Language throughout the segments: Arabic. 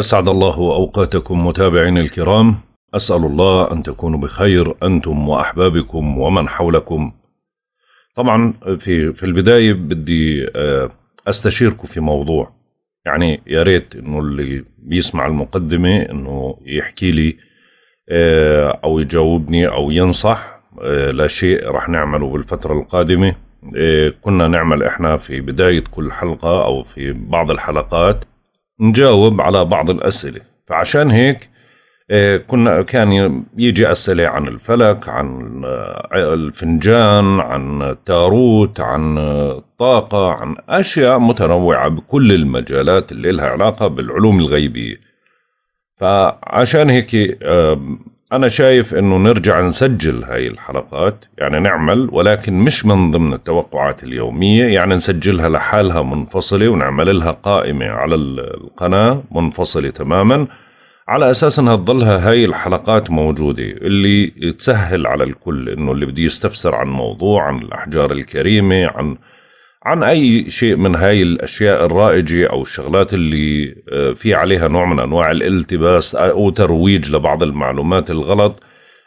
أسعد الله أوقاتكم متابعين الكرام أسأل الله أن تكونوا بخير أنتم وأحبابكم ومن حولكم طبعا في, في البداية بدي آه، أستشيركم في موضوع يعني يا ريت انه اللي بيسمع المقدمة انه يحكي لي آه، او يجاوبني او ينصح آه، لشيء رح نعمله بالفترة القادمة كنا نعمل احنا في بداية كل حلقة او في بعض الحلقات نجاوب على بعض الأسئلة فعشان هيك آه، كنا كان يجي أسئلة عن الفلك عن آه، الفنجان عن التاروت عن آه، الطاقة عن أشياء متنوعة بكل المجالات اللي لها علاقة بالعلوم الغيبية فعشان هيك أنا شايف أنه نرجع نسجل هاي الحلقات يعني نعمل ولكن مش من ضمن التوقعات اليومية يعني نسجلها لحالها منفصلة ونعمل لها قائمة على القناة منفصلة تماما على أساس أنها تضلها هاي الحلقات موجودة اللي تسهل على الكل أنه اللي بده يستفسر عن موضوع عن الأحجار الكريمة عن عن أي شيء من هاي الأشياء الرائجة أو الشغلات اللي آه، في عليها نوع من أنواع الالتباس أو ترويج لبعض المعلومات الغلط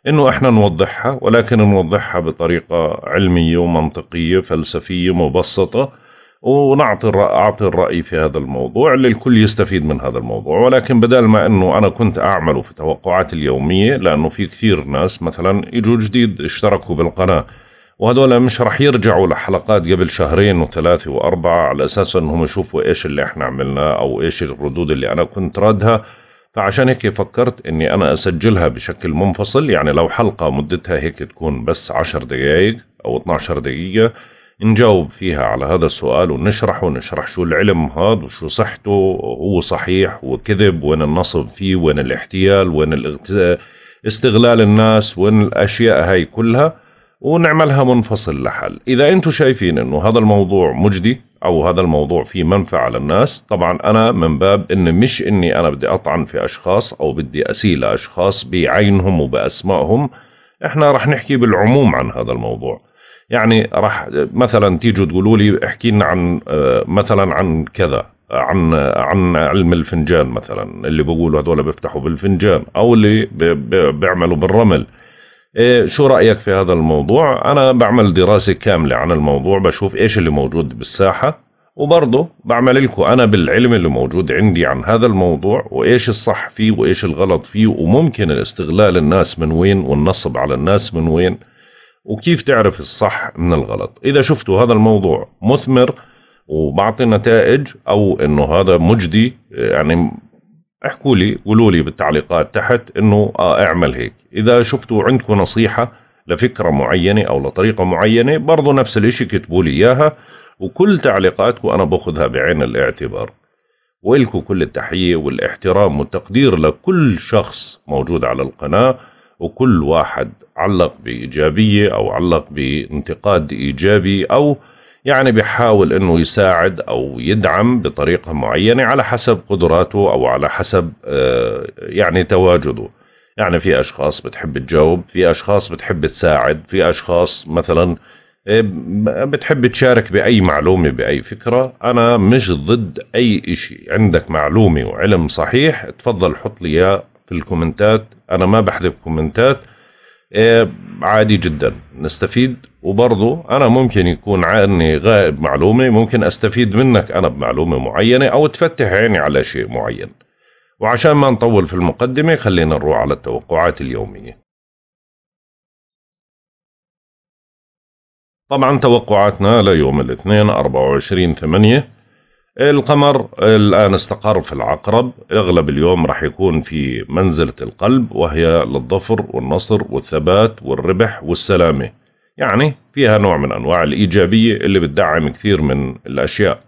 إنه إحنا نوضحها ولكن نوضحها بطريقة علمية ومنطقية فلسفية مبسطة ونعطي اعطي الراي في هذا الموضوع للكل يستفيد من هذا الموضوع ولكن بدل ما انه انا كنت اعمله في توقعاتي اليوميه لانه في كثير ناس مثلا اجوا جديد اشتركوا بالقناه وهذول مش رح يرجعوا لحلقات قبل شهرين وثلاثة وأربعة على أساس أنهم يشوفوا إيش اللي إحنا عملناه أو إيش الردود اللي أنا كنت رادها فعشان هيك فكرت أني أنا أسجلها بشكل منفصل يعني لو حلقة مدتها هيك تكون بس عشر دقايق أو 12 دقيقة نجاوب فيها على هذا السؤال ونشرحه ونشرح شو العلم هذا وشو صحته هو صحيح وكذب وين النصب فيه وين الاحتيال وين استغلال الناس وين الأشياء هاي كلها ونعملها منفصل لحل إذا أنتم شايفين أنه هذا الموضوع مجدي أو هذا الموضوع فيه منفعة للناس طبعا أنا من باب أن مش أني أنا بدي أطعن في أشخاص أو بدي أسيل أشخاص بعينهم وبأسمائهم إحنا رح نحكي بالعموم عن هذا الموضوع يعني رح مثلا تيجوا تقولوا لي احكي لنا عن آه، مثلا عن كذا عن عن علم الفنجان مثلا اللي بقولوا هذول بيفتحوا بالفنجان او اللي بيعملوا بالرمل إيه، شو رأيك في هذا الموضوع أنا بعمل دراسة كاملة عن الموضوع بشوف إيش اللي موجود بالساحة وبرضه بعمل لكم أنا بالعلم اللي موجود عندي عن هذا الموضوع وإيش الصح فيه وإيش الغلط فيه وممكن استغلال الناس من وين والنصب على الناس من وين وكيف تعرف الصح من الغلط إذا شفتوا هذا الموضوع مثمر وبعطي نتائج أو إنه هذا مجدي يعني احكوا لي قولوا لي بالتعليقات تحت انه اه اعمل هيك اذا شفتوا عندكم نصيحه لفكره معينه او لطريقه معينه برضه نفس الاشي كتبوا لي اياها وكل تعليقاتكم انا باخذها بعين الاعتبار وإلكم كل التحية والاحترام والتقدير لكل شخص موجود على القناة وكل واحد علق بإيجابية أو علق بانتقاد إيجابي أو يعني بيحاول انه يساعد او يدعم بطريقه معينه على حسب قدراته او على حسب آه، يعني تواجده يعني في اشخاص بتحب تجاوب في اشخاص بتحب تساعد في اشخاص مثلا آه، بتحب تشارك باي معلومه باي فكره انا مش ضد اي إشي عندك معلومه وعلم صحيح تفضل حط لي اياه في الكومنتات انا ما بحذف كومنتات إيه، عادي جدا نستفيد وبرضه أنا ممكن يكون عني غائب معلومة ممكن أستفيد منك أنا بمعلومة معينة أو تفتح عيني على شيء معين وعشان ما نطول في المقدمة خلينا نروح على التوقعات اليومية طبعا توقعاتنا ليوم الاثنين 24 8 القمر الآن استقر في العقرب أغلب اليوم راح يكون في منزلة القلب وهي للظفر والنصر والثبات والربح والسلامة يعني فيها نوع من أنواع الإيجابية اللي بتدعم كثير من الأشياء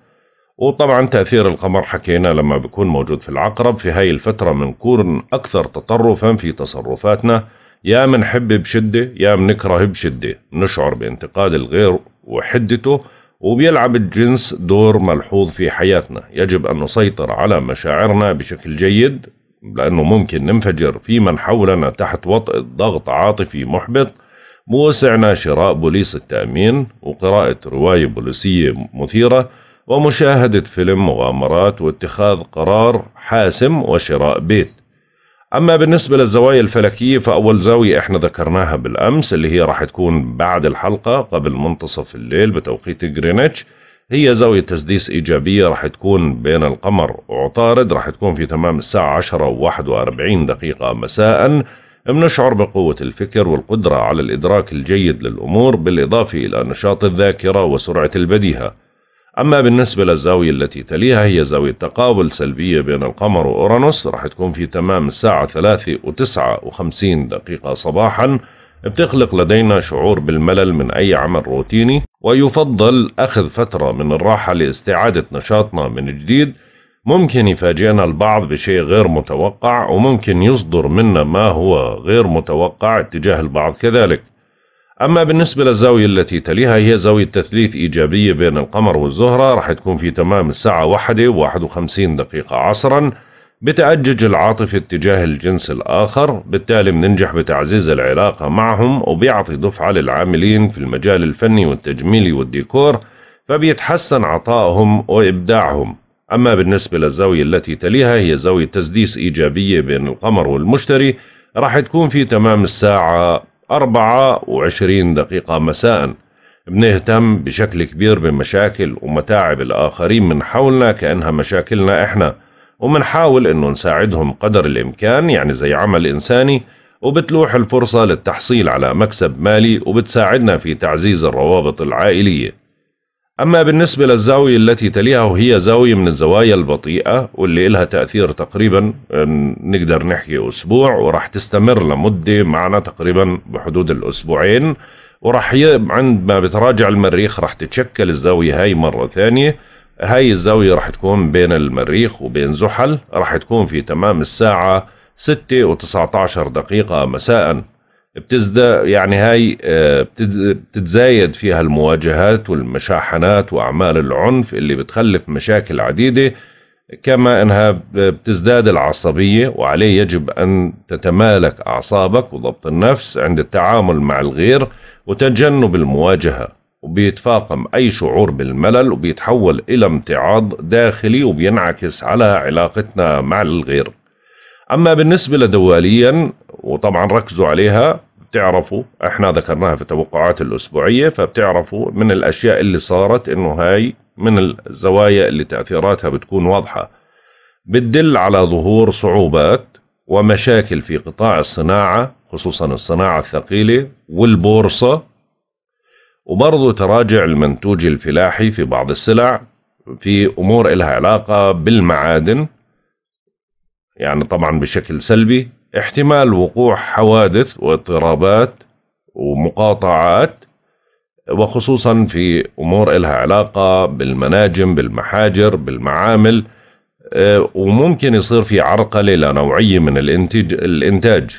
وطبعا تأثير القمر حكينا لما بيكون موجود في العقرب في هاي الفترة بنكون أكثر تطرفا في تصرفاتنا يا منحب بشدة يا منكره بشدة نشعر بانتقاد الغير وحدته وبيلعب الجنس دور ملحوظ في حياتنا يجب أن نسيطر على مشاعرنا بشكل جيد لأنه ممكن ننفجر في من حولنا تحت وطئ ضغط عاطفي محبط موسعنا شراء بوليس التأمين وقراءة رواية بوليسية مثيرة ومشاهدة فيلم مغامرات واتخاذ قرار حاسم وشراء بيت أما بالنسبة للزوايا الفلكية فأول زاوية إحنا ذكرناها بالأمس اللي هي راح تكون بعد الحلقة قبل منتصف الليل بتوقيت جرينتش هي زاوية تسديس إيجابية راح تكون بين القمر وعطارد راح تكون في تمام الساعة 10 و41 دقيقة مساءً بنشعر بقوة الفكر والقدرة على الإدراك الجيد للأمور بالإضافة إلى نشاط الذاكرة وسرعة البديهة أما بالنسبة للزاوية التي تليها هي زاوية تقابل سلبية بين القمر وأورانوس راح تكون في تمام الساعة ثلاثة و وخمسين دقيقة صباحا بتخلق لدينا شعور بالملل من أي عمل روتيني ويفضل أخذ فترة من الراحة لاستعادة نشاطنا من جديد ممكن يفاجئنا البعض بشيء غير متوقع وممكن يصدر منا ما هو غير متوقع اتجاه البعض كذلك أما بالنسبة للزاوية التي تليها هي زاوية تثليث إيجابية بين القمر والزهرة راح تكون في تمام الساعة واحدة وواحد وخمسين دقيقة عصرا بتأجج العاطفة اتجاه الجنس الآخر بالتالي بننجح بتعزيز العلاقة معهم وبيعطي دفعة للعاملين في المجال الفني والتجميلي والديكور فبيتحسن عطائهم وإبداعهم أما بالنسبة للزاوية التي تليها هي زاوية تسديس إيجابية بين القمر والمشتري راح تكون في تمام الساعة وعشرين دقيقة مساء بنهتم بشكل كبير بمشاكل ومتاعب الآخرين من حولنا كأنها مشاكلنا إحنا ومنحاول إنه نساعدهم قدر الإمكان يعني زي عمل إنساني وبتلوح الفرصة للتحصيل على مكسب مالي وبتساعدنا في تعزيز الروابط العائلية أما بالنسبة للزاوية التي تليها وهي زاوية من الزوايا البطيئة واللي إلها تأثير تقريبا نقدر نحكي أسبوع وراح تستمر لمدة معنا تقريبا بحدود الأسبوعين وراح عندما عند ما بتراجع المريخ راح تتشكل الزاوية هاي مرة ثانية هاي الزاوية راح تكون بين المريخ وبين زحل راح تكون في تمام الساعة 6 و19 دقيقة مساءً بتزدا يعني هاي آه، بتتزايد فيها المواجهات والمشاحنات وأعمال العنف اللي بتخلف مشاكل عديدة كما أنها بتزداد العصبية وعليه يجب أن تتمالك أعصابك وضبط النفس عند التعامل مع الغير وتجنب المواجهة وبيتفاقم أي شعور بالملل وبيتحول إلى امتعاض داخلي وبينعكس على علاقتنا مع الغير أما بالنسبة لدوليا وطبعا ركزوا عليها بتعرفوا احنا ذكرناها في التوقعات الاسبوعيه فبتعرفوا من الاشياء اللي صارت انه هاي من الزوايا اللي تاثيراتها بتكون واضحه بتدل على ظهور صعوبات ومشاكل في قطاع الصناعه خصوصا الصناعه الثقيله والبورصه وبرضه تراجع المنتوج الفلاحي في بعض السلع في امور لها علاقه بالمعادن يعني طبعا بشكل سلبي احتمال وقوع حوادث واضطرابات ومقاطعات وخصوصا في أمور إلها علاقة بالمناجم بالمحاجر بالمعامل آه، وممكن يصير في عرقلة لنوعية من الانتج الإنتاج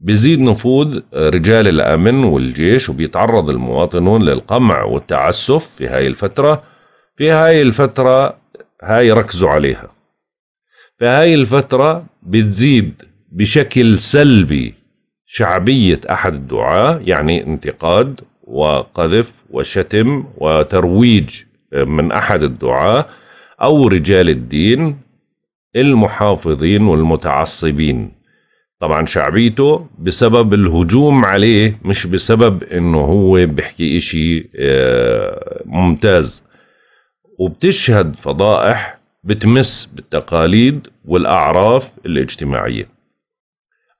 بيزيد نفوذ رجال الأمن والجيش وبيتعرض المواطنون للقمع والتعسف في هاي الفترة في هاي الفترة هاي ركزوا عليها في هاي الفترة بتزيد بشكل سلبي شعبية أحد الدعاة يعني انتقاد وقذف وشتم وترويج من أحد الدعاة أو رجال الدين المحافظين والمتعصبين طبعا شعبيته بسبب الهجوم عليه مش بسبب انه هو بيحكي اشي آه، ممتاز وبتشهد فضائح بتمس بالتقاليد والاعراف الاجتماعيه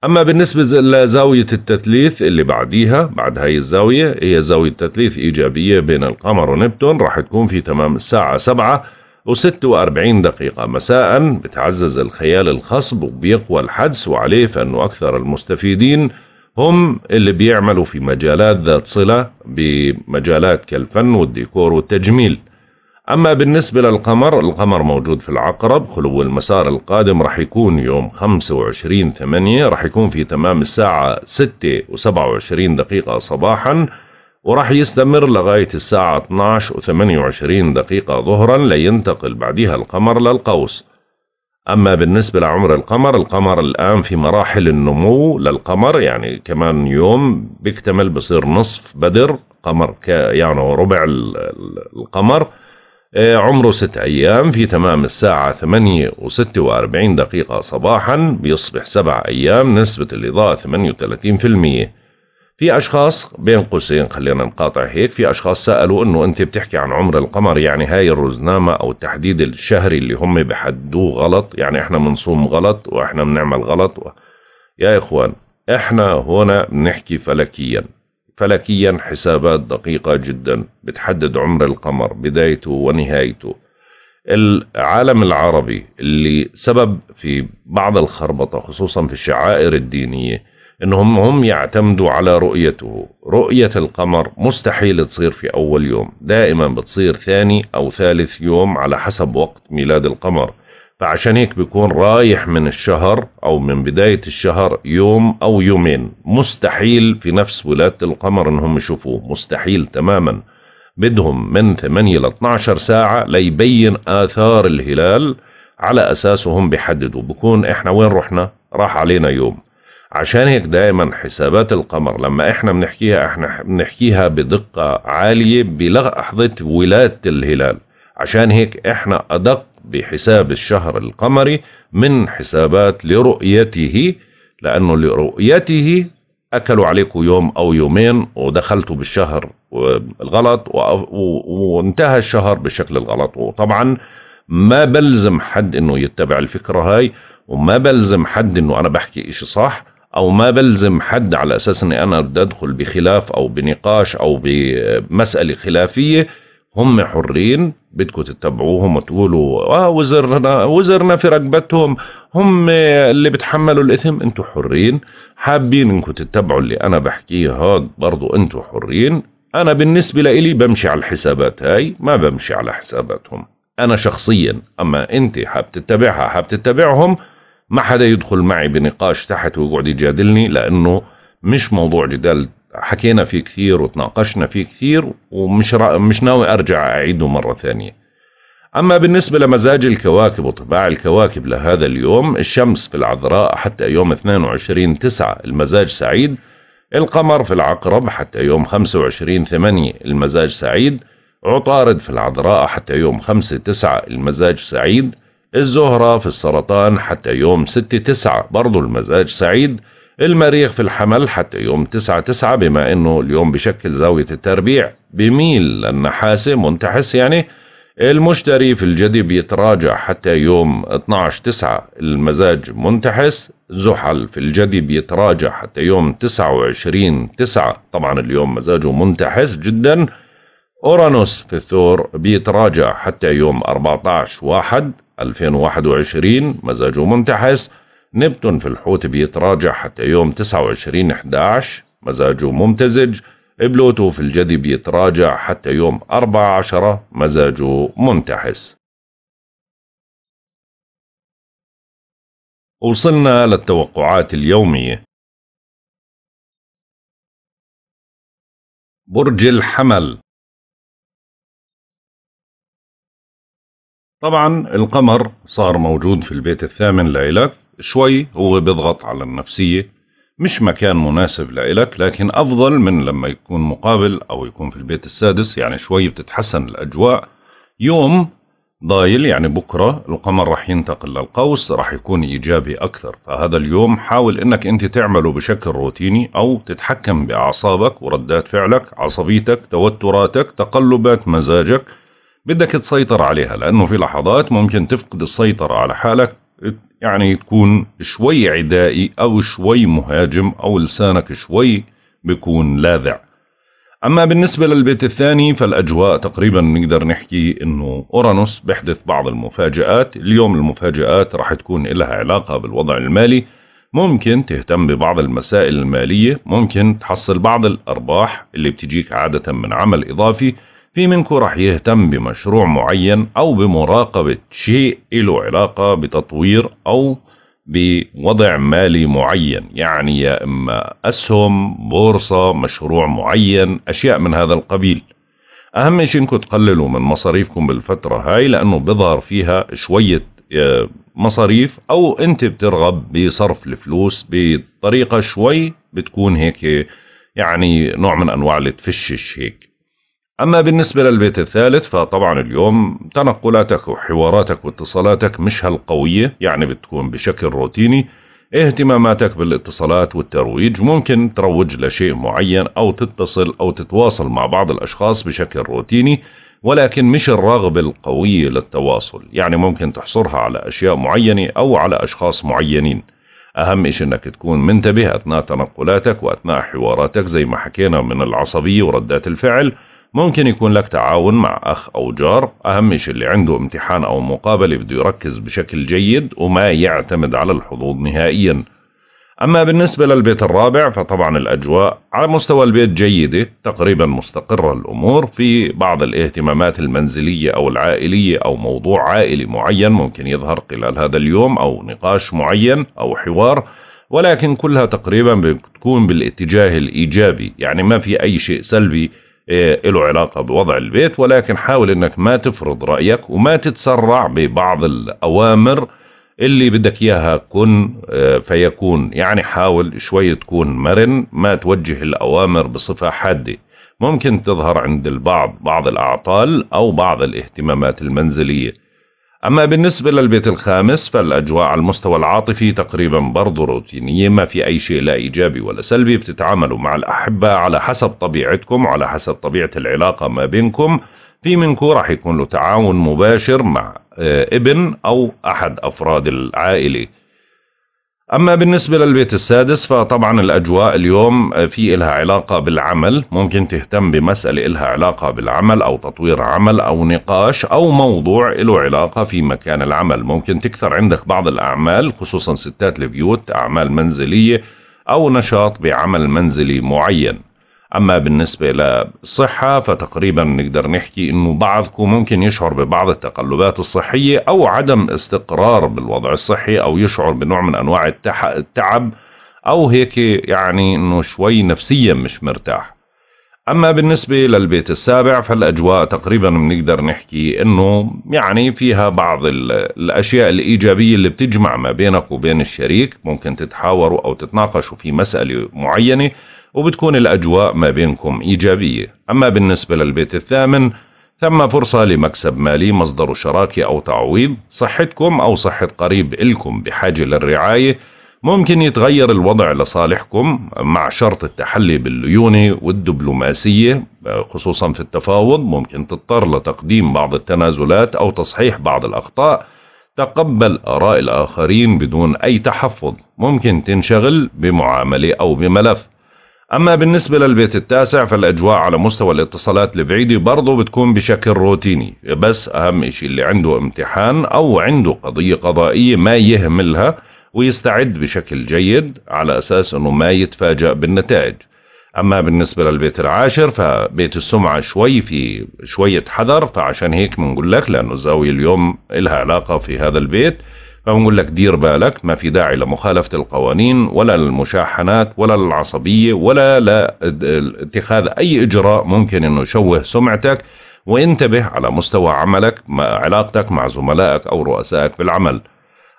أما بالنسبة لزاوية التثليث اللي بعديها بعد هاي الزاوية هي زاوية تثليث إيجابية بين القمر ونبتون راح تكون في تمام الساعة سبعة وستة وأربعين دقيقة مساء بتعزز الخيال الخصب وبيقوى الحدس وعليه فإنه أكثر المستفيدين هم اللي بيعملوا في مجالات ذات صلة بمجالات كالفن والديكور والتجميل أما بالنسبة للقمر القمر موجود في العقرب خلو المسار القادم رح يكون يوم 25 ثمانية رح يكون في تمام الساعة 6 و27 دقيقة صباحا وراح يستمر لغاية الساعة 12 و28 دقيقة ظهرا لينتقل بعدها القمر للقوس أما بالنسبة لعمر القمر القمر الآن في مراحل النمو للقمر يعني كمان يوم بيكتمل بصير نصف بدر قمر يعني ربع القمر آه، عمره ست أيام في تمام الساعة ثمانية وستة وأربعين دقيقة صباحا بيصبح سبع أيام نسبة الإضاءة ثمانية وثلاثين في المية في أشخاص بين قوسين خلينا نقاطع هيك في أشخاص سألوا أنه أنت بتحكي عن عمر القمر يعني هاي الرزنامة أو التحديد الشهري اللي هم بحدوه غلط يعني إحنا بنصوم غلط وإحنا بنعمل غلط و... يا إخوان إحنا هنا بنحكي فلكياً فلكيا حسابات دقيقة جدا بتحدد عمر القمر بدايته ونهايته العالم العربي اللي سبب في بعض الخربطة خصوصا في الشعائر الدينية انهم هم يعتمدوا على رؤيته رؤية القمر مستحيل تصير في اول يوم دائما بتصير ثاني او ثالث يوم على حسب وقت ميلاد القمر فعشان هيك بيكون رايح من الشهر أو من بداية الشهر يوم أو يومين مستحيل في نفس ولادة القمر إنهم يشوفوه مستحيل تماما بدهم من 8 ل 12 ساعة ليبين آثار الهلال على اساسهم بيحددوا بكون إحنا وين رحنا راح علينا يوم عشان هيك دائما حسابات القمر لما احنا بنحكيها احنا بنحكيها بدقة عالية بلحظة ولادة الهلال عشان هيك احنا ادق بحساب الشهر القمري من حسابات لرؤيته لأنه لرؤيته أكلوا عليكم يوم أو يومين ودخلتوا بالشهر الغلط وانتهى الشهر بالشكل الغلط وطبعا ما بلزم حد انه يتبع الفكرة هاي وما بلزم حد انه انا بحكي اشي صح او ما بلزم حد على اساس اني انا بدي ادخل بخلاف او بنقاش او بمسألة خلافية هم حرين بدكم تتبعوهم وتقولوا اه وزرنا وزرنا في رقبتهم هم اللي بتحملوا الاثم انتم حرين حابين انكم تتبعوا اللي انا بحكيه هاد برضو انتم حرين انا بالنسبه لإلي بمشي على الحسابات هاي ما بمشي على حساباتهم انا شخصيا اما انت حاب تتبعها حاب تتبعهم ما حدا يدخل معي بنقاش تحت ويقعد يجادلني لانه مش موضوع جدال حكينا فيه كثير وتناقشنا فيه كثير ومش را... مش ناوي ارجع اعيده مره ثانيه. اما بالنسبه لمزاج الكواكب وطباع الكواكب لهذا اليوم الشمس في العذراء حتى يوم 22 9 المزاج سعيد القمر في العقرب حتى يوم 25 8 المزاج سعيد عطارد في العذراء حتى يوم 5 9 المزاج سعيد الزهرة في السرطان حتى يوم 6 9 برضه المزاج سعيد المريخ في الحمل حتى يوم تسعة تسعة بما انه اليوم بشكل زاوية التربيع بميل للنحاسة منتحس يعني المشتري في الجدي بيتراجع حتى يوم 12 تسعة المزاج منتحس زحل في الجدي بيتراجع حتى يوم 29 تسعة طبعا اليوم مزاجه منتحس جدا أورانوس في الثور بيتراجع حتى يوم 14 واحد 2021 مزاجه منتحس نبتون في الحوت بيتراجع حتى يوم 29 11 مزاجه ممتزج بلوتو في الجدي بيتراجع حتى يوم 4 10 مزاجه منتحس وصلنا للتوقعات اليومية برج الحمل طبعا القمر صار موجود في البيت الثامن لإلك شوي هو بيضغط على النفسية مش مكان مناسب لإلك لكن أفضل من لما يكون مقابل أو يكون في البيت السادس يعني شوي بتتحسن الأجواء يوم ضايل يعني بكرة القمر رح ينتقل للقوس رح يكون إيجابي أكثر فهذا اليوم حاول أنك أنت تعمله بشكل روتيني أو تتحكم بأعصابك وردات فعلك عصبيتك توتراتك تقلبات مزاجك بدك تسيطر عليها لأنه في لحظات ممكن تفقد السيطرة على حالك يعني تكون شوي عدائي أو شوي مهاجم أو لسانك شوي بيكون لاذع أما بالنسبة للبيت الثاني فالأجواء تقريبا نقدر نحكي أنه أورانوس بيحدث بعض المفاجآت اليوم المفاجآت راح تكون لها علاقة بالوضع المالي ممكن تهتم ببعض المسائل المالية ممكن تحصل بعض الأرباح اللي بتجيك عادة من عمل إضافي في منكم راح يهتم بمشروع معين أو بمراقبة شيء له علاقة بتطوير أو بوضع مالي معين يعني يا إما أسهم بورصة مشروع معين أشياء من هذا القبيل أهم شيء إنكم تقللوا من مصاريفكم بالفترة هاي لأنه بظهر فيها شوية آه، مصاريف أو أنت بترغب بصرف الفلوس بطريقة شوي بتكون هيك يعني نوع من أنواع التفشش هيك أما بالنسبة للبيت الثالث فطبعا اليوم تنقلاتك وحواراتك واتصالاتك مش هالقوية يعني بتكون بشكل روتيني اهتماماتك بالاتصالات والترويج ممكن تروج لشيء معين أو تتصل أو تتواصل مع بعض الأشخاص بشكل روتيني ولكن مش الرغبة القوية للتواصل يعني ممكن تحصرها على أشياء معينة أو على أشخاص معينين أهم إشي أنك تكون منتبه أثناء تنقلاتك وأثناء حواراتك زي ما حكينا من العصبية وردات الفعل ممكن يكون لك تعاون مع أخ أو جار أهم شيء اللي عنده امتحان أو مقابلة بده يركز بشكل جيد وما يعتمد على الحظوظ نهائياً أما بالنسبة للبيت الرابع فطبعا الأجواء على مستوى البيت جيدة تقريبا مستقرة الأمور في بعض الاهتمامات المنزلية أو العائلية أو موضوع عائلي معين ممكن يظهر خلال هذا اليوم أو نقاش معين أو حوار ولكن كلها تقريبا بتكون بالاتجاه الإيجابي يعني ما في أي شيء سلبي إيه، له علاقة بوضع البيت ولكن حاول انك ما تفرض رأيك وما تتسرع ببعض الأوامر اللي بدك إياها كن آه، فيكون يعني حاول شوي تكون مرن ما توجه الأوامر بصفة حادة ممكن تظهر عند البعض بعض الأعطال أو بعض الاهتمامات المنزلية أما بالنسبة للبيت الخامس فالأجواء على المستوى العاطفي تقريبا برضو روتينية ما في أي شيء لا إيجابي ولا سلبي بتتعاملوا مع الأحبة على حسب طبيعتكم وعلى حسب طبيعة العلاقة ما بينكم في منكم راح يكون له تعاون مباشر مع آه، ابن أو أحد أفراد العائلة أما بالنسبة للبيت السادس فطبعا الأجواء اليوم في إلها علاقة بالعمل ممكن تهتم بمسألة إلها علاقة بالعمل أو تطوير عمل أو نقاش أو موضوع له علاقة في مكان العمل ممكن تكثر عندك بعض الأعمال خصوصا ستات البيوت أعمال منزلية أو نشاط بعمل منزلي معين أما بالنسبة للصحة فتقريبا نقدر نحكي أنه بعضكم ممكن يشعر ببعض التقلبات الصحية أو عدم استقرار بالوضع الصحي أو يشعر بنوع من أنواع التعب أو هيك يعني أنه شوي نفسيا مش مرتاح أما بالنسبة للبيت السابع فالأجواء تقريبا بنقدر نحكي أنه يعني فيها بعض الأشياء الإيجابية اللي بتجمع ما بينك وبين الشريك ممكن تتحاوروا أو تتناقشوا في مسألة معينة وبتكون الأجواء ما بينكم إيجابية أما بالنسبة للبيت الثامن ثم فرصة لمكسب مالي مصدر شراكة أو تعويض صحتكم أو صحة قريب إلكم بحاجة للرعاية ممكن يتغير الوضع لصالحكم مع شرط التحلي بالليونة والدبلوماسية خصوصا في التفاوض ممكن تضطر لتقديم بعض التنازلات أو تصحيح بعض الأخطاء تقبل آراء الآخرين بدون أي تحفظ ممكن تنشغل بمعاملة أو بملف أما بالنسبة للبيت التاسع فالأجواء على مستوى الاتصالات البعيدة برضه بتكون بشكل روتيني بس أهم شيء اللي عنده امتحان أو عنده قضية قضائية ما يهملها ويستعد بشكل جيد على أساس أنه ما يتفاجأ بالنتائج أما بالنسبة للبيت العاشر فبيت السمعة شوي في شوية حذر فعشان هيك بنقول لك لأنه الزاوية اليوم إلها علاقة في هذا البيت فبنقول لك دير بالك ما في داعي لمخالفة القوانين ولا للمشاحنات ولا للعصبية ولا لاتخاذ أي إجراء ممكن أنه يشوه سمعتك وانتبه على مستوى عملك علاقتك مع زملائك أو رؤسائك بالعمل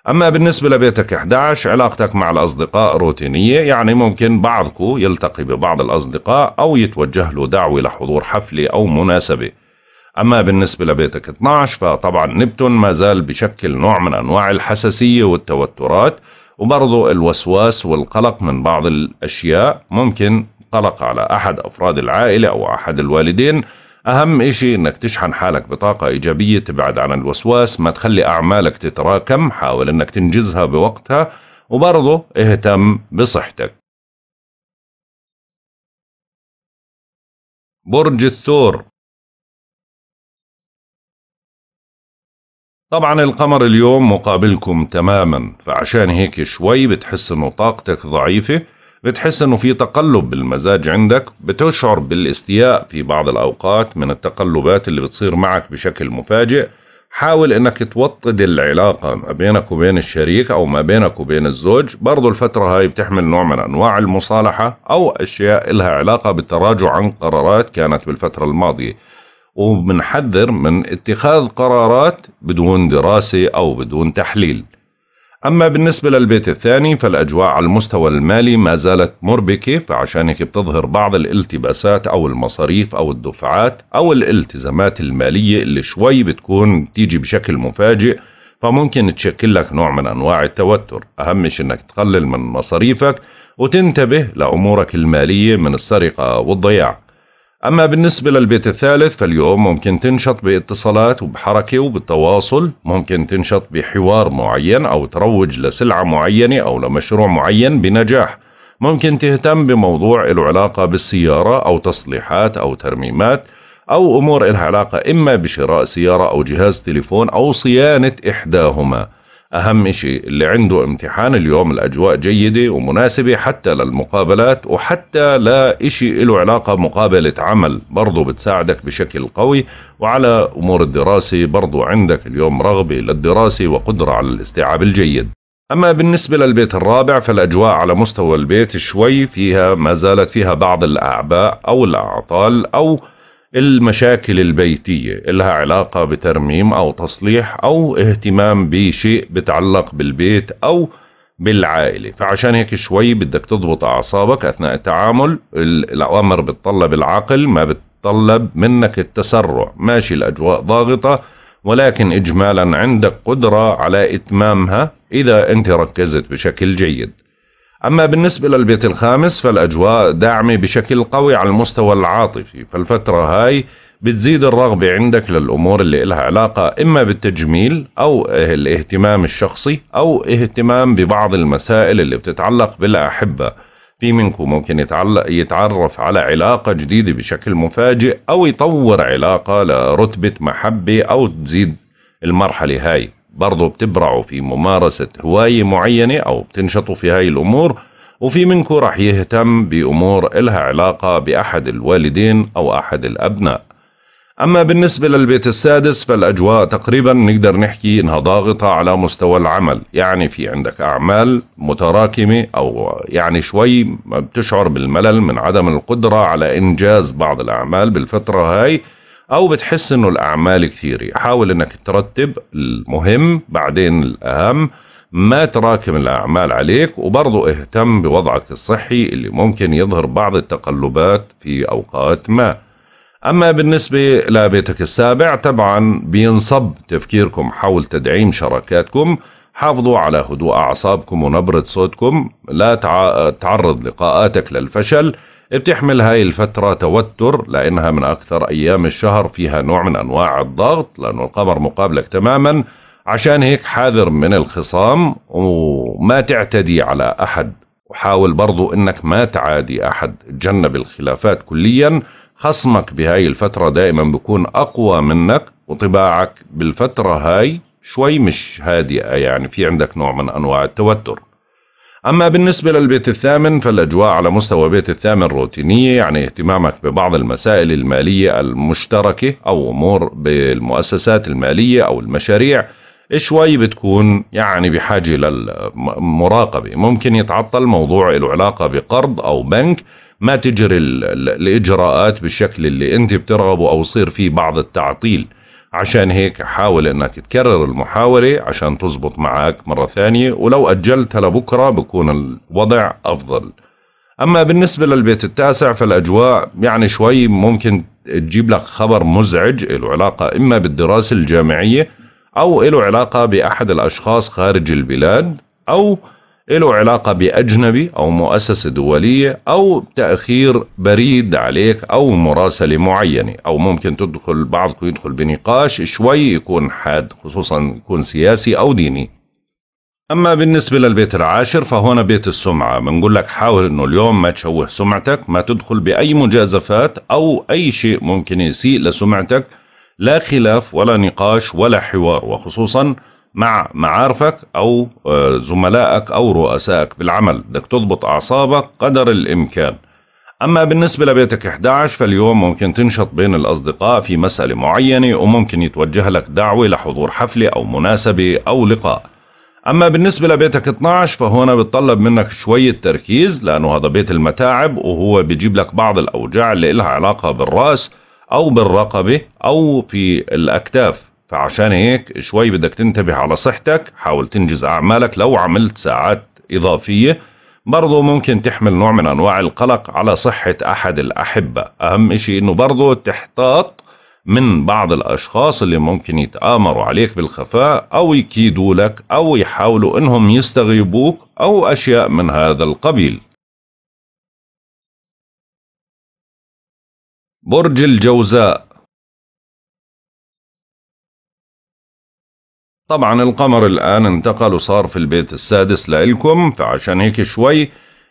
أما بالنسبة لبيتك 11 علاقتك مع الأصدقاء روتينية يعني ممكن بعضكم يلتقي ببعض الأصدقاء أو يتوجه له دعوة لحضور حفلة أو مناسبة أما بالنسبة لبيتك 12 فطبعا نبتون ما زال بشكل نوع من أنواع الحساسية والتوترات وبرضه الوسواس والقلق من بعض الأشياء ممكن قلق على أحد أفراد العائلة أو أحد الوالدين أهم إشي إنك تشحن حالك بطاقة إيجابية تبعد عن الوسواس ما تخلي أعمالك تتراكم حاول إنك تنجزها بوقتها وبرضه اهتم بصحتك برج الثور طبعا القمر اليوم مقابلكم تماما فعشان هيك شوي بتحس انه طاقتك ضعيفة بتحس انه في تقلب بالمزاج عندك بتشعر بالاستياء في بعض الاوقات من التقلبات اللي بتصير معك بشكل مفاجئ حاول انك توطد العلاقة ما بينك وبين الشريك او ما بينك وبين الزوج برضو الفترة هاي بتحمل نوع من انواع المصالحة او اشياء لها علاقة بالتراجع عن قرارات كانت بالفترة الماضية وبنحذر من اتخاذ قرارات بدون دراسة أو بدون تحليل أما بالنسبة للبيت الثاني فالأجواء على المستوى المالي ما زالت مربكة فعشان هيك بتظهر بعض الالتباسات أو المصاريف أو الدفعات أو الالتزامات المالية اللي شوي بتكون تيجي بشكل مفاجئ فممكن تشكل لك نوع من أنواع التوتر أهم شيء أنك تقلل من مصاريفك وتنتبه لأمورك المالية من السرقة والضياع أما بالنسبة للبيت الثالث فاليوم ممكن تنشط باتصالات وبحركة وبالتواصل ممكن تنشط بحوار معين أو تروج لسلعة معينة أو لمشروع معين بنجاح ممكن تهتم بموضوع له علاقة بالسيارة أو تصليحات أو ترميمات أو أمور لها علاقة إما بشراء سيارة أو جهاز تليفون أو صيانة إحداهما أهم شيء اللي عنده امتحان اليوم الأجواء جيدة ومناسبة حتى للمقابلات وحتى لا إشي له علاقة مقابلة عمل برضو بتساعدك بشكل قوي وعلى أمور الدراسة برضو عندك اليوم رغبة للدراسة وقدرة على الاستيعاب الجيد أما بالنسبة للبيت الرابع فالأجواء على مستوى البيت شوي فيها ما زالت فيها بعض الأعباء أو الأعطال أو المشاكل البيتية إلها علاقة بترميم أو تصليح أو اهتمام بشيء بتعلق بالبيت أو بالعائلة فعشان هيك شوي بدك تضبط أعصابك أثناء التعامل الأوامر بتطلب العقل ما بتطلب منك التسرع ماشي الأجواء ضاغطة ولكن إجمالا عندك قدرة على إتمامها إذا أنت ركزت بشكل جيد أما بالنسبة للبيت الخامس فالأجواء داعمة بشكل قوي على المستوى العاطفي فالفترة هاي بتزيد الرغبة عندك للأمور اللي إلها علاقة إما بالتجميل أو الاهتمام الشخصي أو اهتمام ببعض المسائل اللي بتتعلق بالأحبة في منكم ممكن يتعلق يتعرف على علاقة جديدة بشكل مفاجئ أو يطور علاقة لرتبة محبة أو تزيد المرحلة هاي برضو بتبرعوا في ممارسة هواية معينة أو بتنشطوا في هاي الأمور وفي منكم رح يهتم بأمور إلها علاقة بأحد الوالدين أو أحد الأبناء أما بالنسبة للبيت السادس فالأجواء تقريبا نقدر نحكي إنها ضاغطة على مستوى العمل يعني في عندك أعمال متراكمة أو يعني شوي بتشعر بالملل من عدم القدرة على إنجاز بعض الأعمال بالفترة هاي او بتحس انه الاعمال كثيره حاول انك ترتب المهم بعدين الاهم ما تراكم الأعمال عليك وبرضه اهتم بوضعك الصحي اللي ممكن يظهر بعض التقلبات في أوقات ما أما بالنسبة لبيتك السابع طبعا بينصب تفكيركم حول تدعيم شراكاتكم حافظوا على هدوء أعصابكم ونبرة صوتكم لا تعرض لقاءاتك للفشل بتحمل هاي الفترة توتر لأنها من أكثر أيام الشهر فيها نوع من أنواع الضغط لأنه القمر مقابلك تماما عشان هيك حاذر من الخصام وما تعتدي على أحد وحاول برضو أنك ما تعادي أحد تجنب الخلافات كليا خصمك بهاي الفترة دائما بكون أقوى منك وطباعك بالفترة هاي شوي مش هادئة يعني في عندك نوع من أنواع التوتر أما بالنسبة للبيت الثامن فالأجواء على مستوى بيت الثامن روتينية يعني اهتمامك ببعض المسائل المالية المشتركة أو أمور بالمؤسسات المالية أو المشاريع شوي بتكون يعني بحاجة للمراقبة ممكن يتعطل موضوع له علاقة بقرض أو بنك ما تجري الإجراءات بالشكل اللي أنت بترغبه أو يصير فيه بعض التعطيل عشان هيك حاول انك تكرر المحاولة عشان تزبط معك مرة ثانية ولو أجلتها لبكرة بكون الوضع أفضل أما بالنسبة للبيت التاسع فالأجواء يعني شوي ممكن تجيب لك خبر مزعج له علاقة إما بالدراسة الجامعية أو له علاقة بأحد الأشخاص خارج البلاد أو له علاقة بأجنبي أو مؤسسة دولية أو تأخير بريد عليك أو مراسلة معينة أو ممكن تدخل بعضكم يدخل بنقاش شوي يكون حاد خصوصا يكون سياسي أو ديني أما بالنسبة للبيت العاشر فهنا بيت السمعة بنقول لك حاول أنه اليوم ما تشوه سمعتك ما تدخل بأي مجازفات أو أي شيء ممكن يسيء لسمعتك لا خلاف ولا نقاش ولا حوار وخصوصا مع معارفك أو آه، زملائك أو رؤسائك بالعمل بدك تضبط أعصابك قدر الإمكان أما بالنسبة لبيتك 11 فاليوم ممكن تنشط بين الأصدقاء في مسألة معينة وممكن يتوجه لك دعوة لحضور حفلة أو مناسبة أو لقاء أما بالنسبة لبيتك 12 فهنا بتطلب منك شوية تركيز لأنه هذا بيت المتاعب وهو بيجيب لك بعض الأوجاع اللي لها علاقة بالرأس أو بالرقبة أو في الأكتاف فعشان هيك شوي بدك تنتبه على صحتك حاول تنجز أعمالك لو عملت ساعات إضافية برضو ممكن تحمل نوع من أنواع القلق على صحة أحد الأحبة أهم إشي إنه برضو تحتاط من بعض الأشخاص اللي ممكن يتآمروا عليك بالخفاء أو يكيدوا لك أو يحاولوا إنهم يستغيبوك أو أشياء من هذا القبيل برج الجوزاء طبعا القمر الآن انتقل وصار في البيت السادس لإلكم فعشان هيك شوي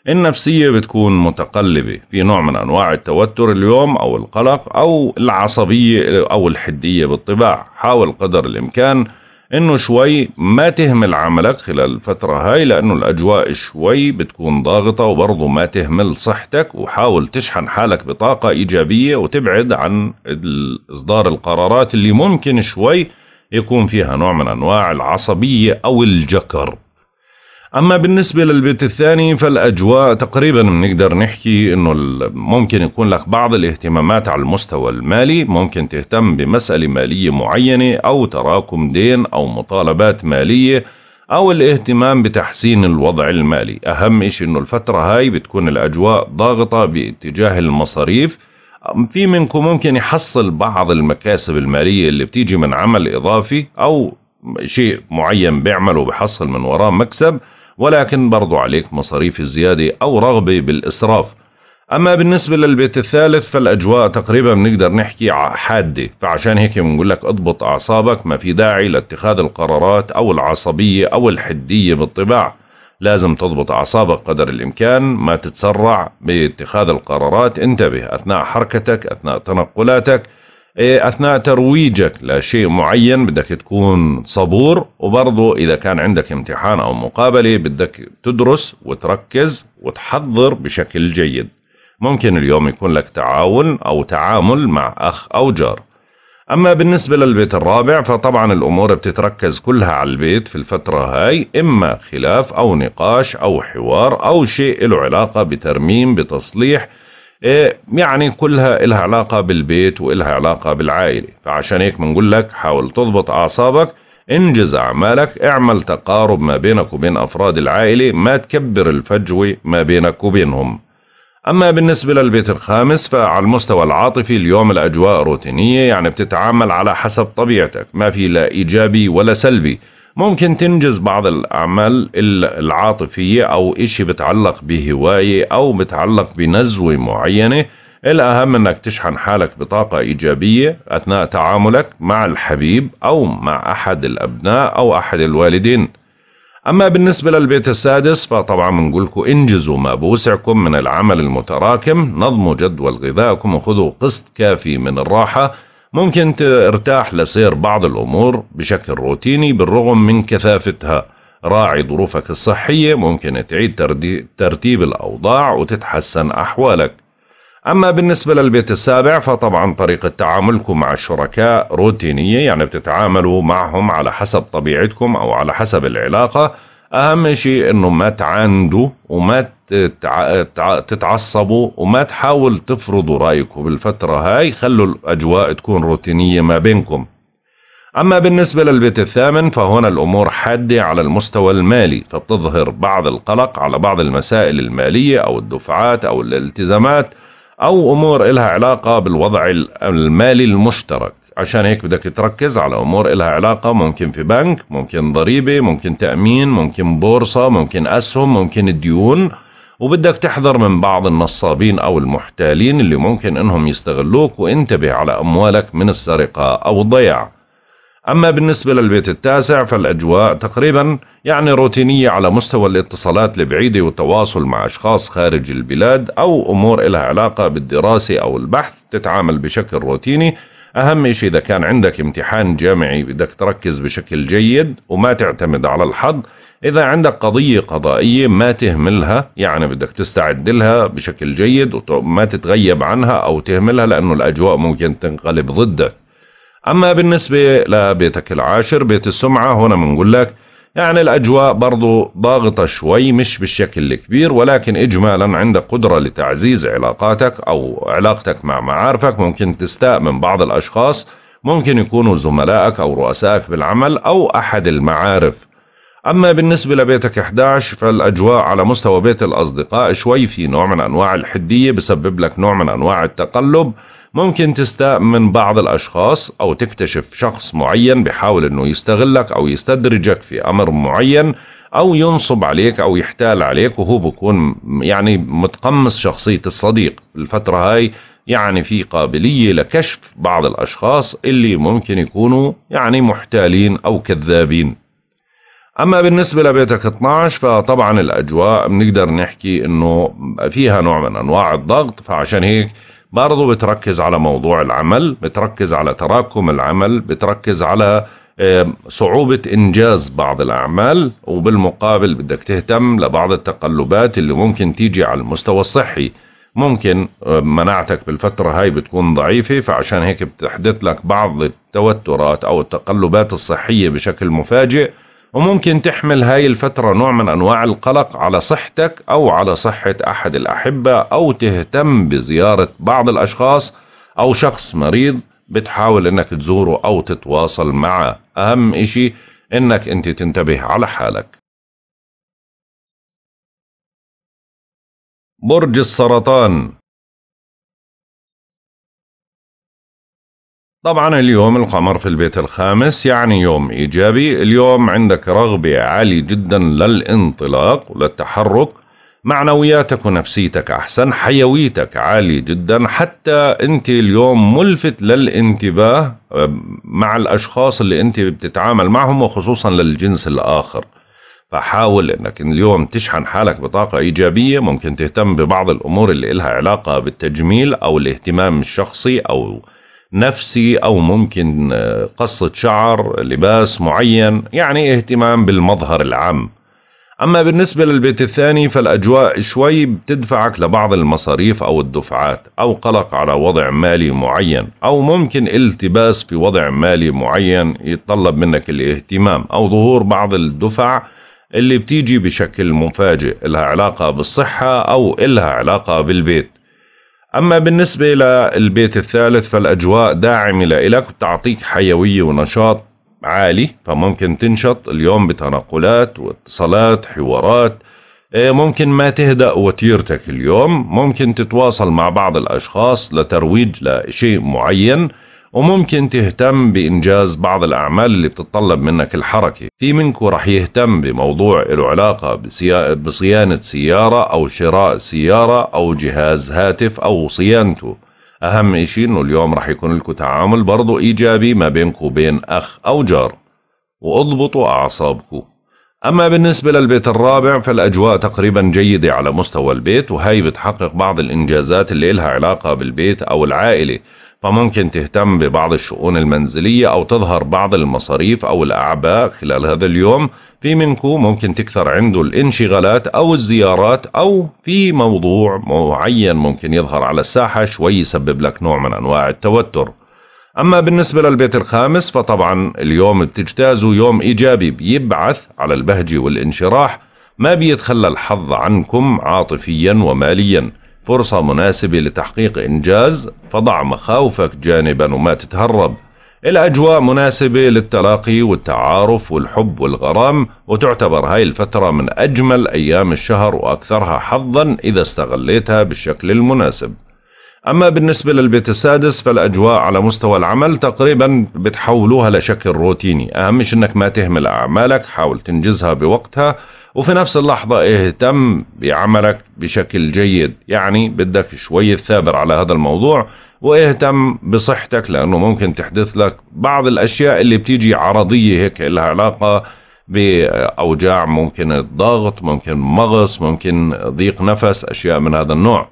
النفسية بتكون متقلبة في نوع من أنواع التوتر اليوم أو القلق أو العصبية أو الحدية بالطباع حاول قدر الإمكان إنه شوي ما تهمل عملك خلال الفترة هاي لأنه الأجواء شوي بتكون ضاغطة وبرضه ما تهمل صحتك وحاول تشحن حالك بطاقة إيجابية وتبعد عن إصدار القرارات اللي ممكن شوي يكون فيها نوع من أنواع العصبية أو الجكر أما بالنسبة للبيت الثاني فالأجواء تقريبا بنقدر نحكي أنه ممكن يكون لك بعض الاهتمامات على المستوى المالي ممكن تهتم بمسألة مالية معينة أو تراكم دين أو مطالبات مالية أو الاهتمام بتحسين الوضع المالي أهم إشي أنه الفترة هاي بتكون الأجواء ضاغطة باتجاه المصاريف في منكم ممكن يحصل بعض المكاسب المالية اللي بتيجي من عمل إضافي أو شيء معين بيعمله بحصل من وراه مكسب ولكن برضو عليك مصاريف زيادة أو رغبة بالإسراف أما بالنسبة للبيت الثالث فالأجواء تقريبا بنقدر نحكي حادة فعشان هيك بنقول لك اضبط أعصابك ما في داعي لاتخاذ القرارات أو العصبية أو الحدية بالطباع لازم تضبط أعصابك قدر الإمكان ما تتسرع باتخاذ القرارات انتبه أثناء حركتك أثناء تنقلاتك إيه، أثناء ترويجك لشيء معين بدك تكون صبور وبرضه إذا كان عندك امتحان أو مقابلة بدك تدرس وتركز وتحضر بشكل جيد ممكن اليوم يكون لك تعاون أو تعامل مع أخ أو جار أما بالنسبة للبيت الرابع فطبعا الأمور بتتركز كلها على البيت في الفترة هاي إما خلاف أو نقاش أو حوار أو شيء له علاقة بترميم بتصليح إيه، يعني كلها إلها علاقة بالبيت وإلها علاقة بالعائلة فعشان هيك بنقول لك حاول تضبط أعصابك انجز أعمالك اعمل تقارب ما بينك وبين أفراد العائلة ما تكبر الفجوة ما بينك وبينهم أما بالنسبة للبيت الخامس فعلى المستوى العاطفي اليوم الأجواء روتينية يعني بتتعامل على حسب طبيعتك ما في لا إيجابي ولا سلبي ممكن تنجز بعض الأعمال العاطفية أو إشي بتعلق بهواية أو بتعلق بنزوة معينة الأهم أنك تشحن حالك بطاقة إيجابية أثناء تعاملك مع الحبيب أو مع أحد الأبناء أو أحد الوالدين أما بالنسبة للبيت السادس فطبعا بنقولكم انجزوا ما بوسعكم من العمل المتراكم نظموا جدول غذائكم وخذوا قسط كافي من الراحة ممكن ترتاح لسير بعض الأمور بشكل روتيني بالرغم من كثافتها راعي ظروفك الصحية ممكن تعيد ترتيب الأوضاع وتتحسن أحوالك أما بالنسبة للبيت السابع فطبعا طريقة تعاملكم مع الشركاء روتينية يعني بتتعاملوا معهم على حسب طبيعتكم أو على حسب العلاقة أهم شيء أنه ما تعاندوا وما تتعصبوا وما تحاول تفرضوا رأيكم بالفترة هاي خلوا الأجواء تكون روتينية ما بينكم أما بالنسبة للبيت الثامن فهنا الأمور حادة على المستوى المالي فبتظهر بعض القلق على بعض المسائل المالية أو الدفعات أو الالتزامات أو أمور إلها علاقة بالوضع المالي المشترك عشان هيك بدك تركز على أمور إلها علاقة ممكن في بنك ممكن ضريبة ممكن تأمين ممكن بورصة ممكن أسهم ممكن ديون وبدك تحذر من بعض النصابين أو المحتالين اللي ممكن إنهم يستغلوك وانتبه على أموالك من السرقة أو الضياع أما بالنسبة للبيت التاسع فالأجواء تقريبا يعني روتينية على مستوى الاتصالات البعيدة والتواصل مع أشخاص خارج البلاد أو أمور إلها علاقة بالدراسة أو البحث تتعامل بشكل روتيني أهم شيء إذا كان عندك امتحان جامعي بدك تركز بشكل جيد وما تعتمد على الحظ إذا عندك قضية قضائية ما تهملها يعني بدك تستعد لها بشكل جيد وما تتغيب عنها أو تهملها لأنه الأجواء ممكن تنقلب ضدك أما بالنسبة لبيتك العاشر بيت السمعة هنا بنقول لك يعني الأجواء برضو ضاغطة شوي مش بالشكل الكبير ولكن إجمالا عندك قدرة لتعزيز علاقاتك أو علاقتك مع معارفك ممكن تستاء من بعض الأشخاص ممكن يكونوا زملائك أو رؤسائك بالعمل أو أحد المعارف أما بالنسبة لبيتك 11 فالأجواء على مستوى بيت الأصدقاء شوي في نوع من أنواع الحدية بسبب لك نوع من أنواع التقلب ممكن تستاء من بعض الأشخاص أو تكتشف شخص معين بحاول أنه يستغلك أو يستدرجك في أمر معين أو ينصب عليك أو يحتال عليك وهو بكون يعني متقمص شخصية الصديق الفترة هاي يعني في قابلية لكشف بعض الأشخاص اللي ممكن يكونوا يعني محتالين أو كذابين أما بالنسبة لبيتك 12 فطبعا الأجواء بنقدر نحكي أنه فيها نوع من أنواع الضغط فعشان هيك برضه بتركز على موضوع العمل بتركز على تراكم العمل بتركز على صعوبة إنجاز بعض الأعمال وبالمقابل بدك تهتم لبعض التقلبات اللي ممكن تيجي على المستوى الصحي ممكن آه، مناعتك بالفترة هاي بتكون ضعيفة فعشان هيك بتحدث لك بعض التوترات أو التقلبات الصحية بشكل مفاجئ وممكن تحمل هاي الفترة نوع من أنواع القلق على صحتك أو على صحة أحد الأحبة أو تهتم بزيارة بعض الأشخاص أو شخص مريض بتحاول أنك تزوره أو تتواصل معه أهم إشي أنك أنت تنتبه على حالك برج السرطان طبعا اليوم القمر في البيت الخامس يعني يوم إيجابي اليوم عندك رغبة عالية جدا للانطلاق وللتحرك معنوياتك ونفسيتك أحسن حيويتك عالية جدا حتى أنت اليوم ملفت للانتباه مع الأشخاص اللي أنت بتتعامل معهم وخصوصا للجنس الآخر فحاول انك اليوم تشحن حالك بطاقة ايجابية ممكن تهتم ببعض الامور اللي إلها علاقة بالتجميل او الاهتمام الشخصي او نفسي أو ممكن آه، قصة شعر لباس معين يعني اهتمام بالمظهر العام أما بالنسبة للبيت الثاني فالأجواء شوي بتدفعك لبعض المصاريف أو الدفعات أو قلق على وضع مالي معين أو ممكن التباس في وضع مالي معين يتطلب منك الاهتمام أو ظهور بعض الدفع اللي بتيجي بشكل مفاجئ لها علاقة بالصحة أو لها علاقة بالبيت أما بالنسبة للبيت الثالث فالأجواء داعمة لإلك وتعطيك حيوية ونشاط عالي فممكن تنشط اليوم بتنقلات واتصالات حوارات إيه، ممكن ما تهدأ وتيرتك اليوم ممكن تتواصل مع بعض الأشخاص لترويج لشيء معين وممكن تهتم بإنجاز بعض الأعمال اللي بتتطلب منك الحركة في منكو رح يهتم بموضوع له علاقة بصيانة سيارة أو شراء سيارة أو جهاز هاتف أو صيانته أهم إشي إنه اليوم رح يكون لكم تعامل برضو إيجابي ما بينكو وبين أخ أو جار واضبطوا أعصابكو أما بالنسبة للبيت الرابع فالأجواء تقريبا جيدة على مستوى البيت وهي بتحقق بعض الإنجازات اللي إلها علاقة بالبيت أو العائلة فممكن تهتم ببعض الشؤون المنزلية أو تظهر بعض المصاريف أو الأعباء خلال هذا اليوم في منكم ممكن تكثر عنده الانشغالات أو الزيارات أو في موضوع معين ممكن يظهر على الساحة شوي يسبب لك نوع من أنواع التوتر أما بالنسبة للبيت الخامس فطبعا اليوم بتجتازه يوم إيجابي بيبعث على البهجة والانشراح ما بيتخلى الحظ عنكم عاطفيا وماليا فرصة مناسبة لتحقيق إنجاز فضع مخاوفك جانبا وما تتهرب الأجواء مناسبة للتلاقي والتعارف والحب والغرام وتعتبر هاي الفترة من أجمل أيام الشهر وأكثرها حظا إذا استغليتها بالشكل المناسب أما بالنسبة للبيت السادس فالأجواء على مستوى العمل تقريبا بتحولوها لشكل روتيني أهم أنك ما تهمل أعمالك حاول تنجزها بوقتها وفي نفس اللحظة اهتم بعملك بشكل جيد يعني بدك شوي ثابر على هذا الموضوع واهتم بصحتك لأنه ممكن تحدث لك بعض الأشياء اللي بتيجي عرضية هيك لها علاقة بأوجاع ممكن الضغط ممكن مغص ممكن ضيق نفس أشياء من هذا النوع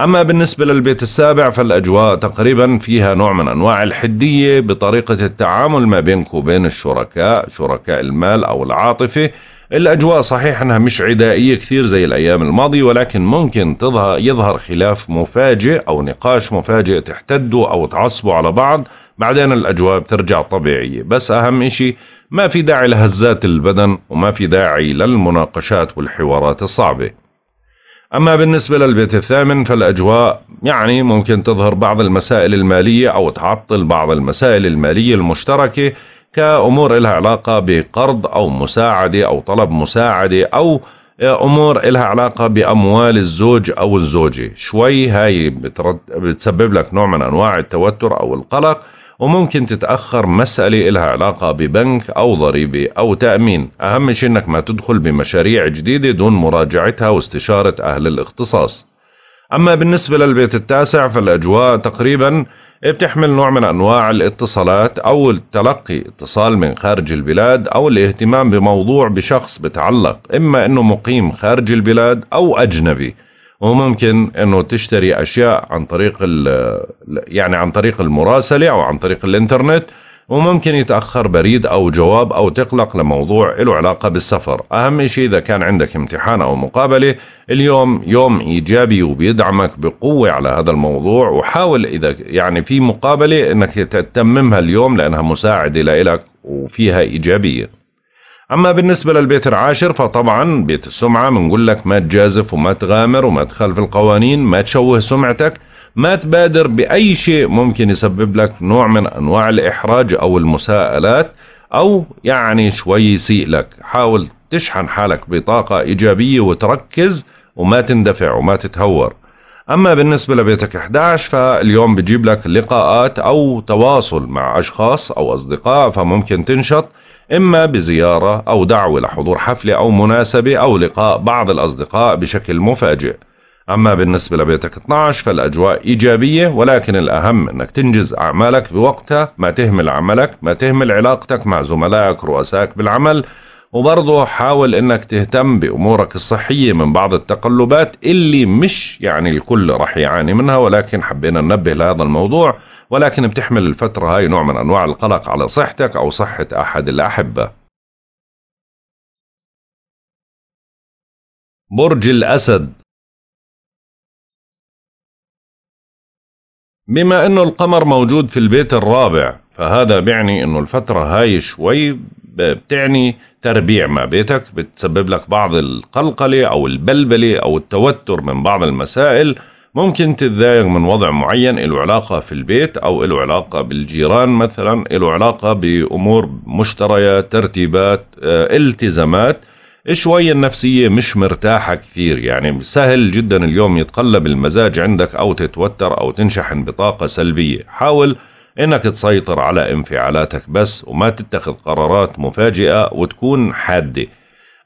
أما بالنسبة للبيت السابع فالأجواء تقريبا فيها نوع من أنواع الحدية بطريقة التعامل ما بينك وبين الشركاء شركاء المال أو العاطفة الأجواء صحيح أنها مش عدائية كثير زي الأيام الماضية ولكن ممكن تظهر يظهر خلاف مفاجئ أو نقاش مفاجئ تحتدوا أو تعصبوا على بعض بعدين الأجواء بترجع طبيعية بس أهم إشي ما في داعي لهزات البدن وما في داعي للمناقشات والحوارات الصعبة أما بالنسبة للبيت الثامن فالأجواء يعني ممكن تظهر بعض المسائل المالية أو تعطل بعض المسائل المالية المشتركة كأمور إلها علاقة بقرض أو مساعدة أو طلب مساعدة أو آه، امور إلها علاقه باموال الزوج او الزوجه شوي هاي بتسبب لك نوع من انواع التوتر او القلق وممكن تتاخر مساله إلها علاقه ببنك او ضريبه او تامين اهم شيء انك ما تدخل بمشاريع جديده دون مراجعتها واستشاره اهل الاختصاص اما بالنسبه للبيت التاسع فالاجواء تقريبا إيه، بتحمل نوع من أنواع الاتصالات أو التلقي اتصال من خارج البلاد أو الاهتمام بموضوع بشخص بتعلق إما أنه مقيم خارج البلاد أو أجنبي وممكن أنه تشتري أشياء عن طريق يعني عن طريق المراسلة أو عن طريق الإنترنت وممكن يتأخر بريد أو جواب أو تقلق لموضوع له علاقة بالسفر أهم شيء إذا كان عندك امتحان أو مقابلة اليوم يوم إيجابي وبيدعمك بقوة على هذا الموضوع وحاول إذا يعني في مقابلة أنك تتممها اليوم لأنها مساعدة لإلك وفيها إيجابية أما بالنسبة للبيت العاشر فطبعا بيت السمعة بنقول لك ما تجازف وما تغامر وما تخالف القوانين ما تشوه سمعتك ما تبادر بأي شيء ممكن يسبب لك نوع من أنواع الإحراج أو المساءلات أو يعني شوي يسيء لك حاول تشحن حالك بطاقة إيجابية وتركز وما تندفع وما تتهور أما بالنسبة لبيتك 11 فاليوم بجيب لك لقاءات أو تواصل مع أشخاص أو أصدقاء فممكن تنشط إما بزيارة أو دعوة لحضور حفلة أو مناسبة أو لقاء بعض الأصدقاء بشكل مفاجئ أما بالنسبة لبيتك 12 فالأجواء إيجابية ولكن الأهم أنك تنجز أعمالك بوقتها ما تهمل عملك ما تهمل علاقتك مع زملائك رؤسائك بالعمل وبرضه حاول أنك تهتم بأمورك الصحية من بعض التقلبات اللي مش يعني الكل رح يعاني منها ولكن حبينا ننبه لهذا الموضوع ولكن بتحمل الفترة هاي نوع من أنواع القلق على صحتك أو صحة أحد الأحبة برج الأسد بما انه القمر موجود في البيت الرابع فهذا بيعني انه الفترة هاي شوي بتعني تربيع ما بيتك بتسبب لك بعض القلقلة او البلبلة او التوتر من بعض المسائل ممكن تتضايق من وضع معين له علاقة في البيت أو له علاقة بالجيران مثلا له علاقة بأمور مشتريات ترتيبات آه، التزامات شوي النفسية مش مرتاحة كثير يعني سهل جدا اليوم يتقلب المزاج عندك أو تتوتر أو تنشحن بطاقة سلبية حاول إنك تسيطر على انفعالاتك بس وما تتخذ قرارات مفاجئة وتكون حادة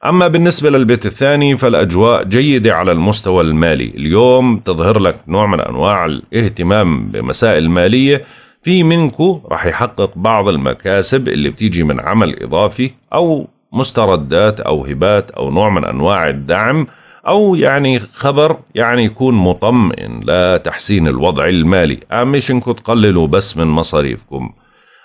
أما بالنسبة للبيت الثاني فالأجواء جيدة على المستوى المالي اليوم تظهر لك نوع من أنواع الاهتمام بمسائل مالية في منكو رح يحقق بعض المكاسب اللي بتيجي من عمل إضافي أو مستردات أو هبات أو نوع من أنواع الدعم أو يعني خبر يعني يكون مطمئن لتحسين الوضع المالي أهم شيء إنكم تقللوا بس من مصاريفكم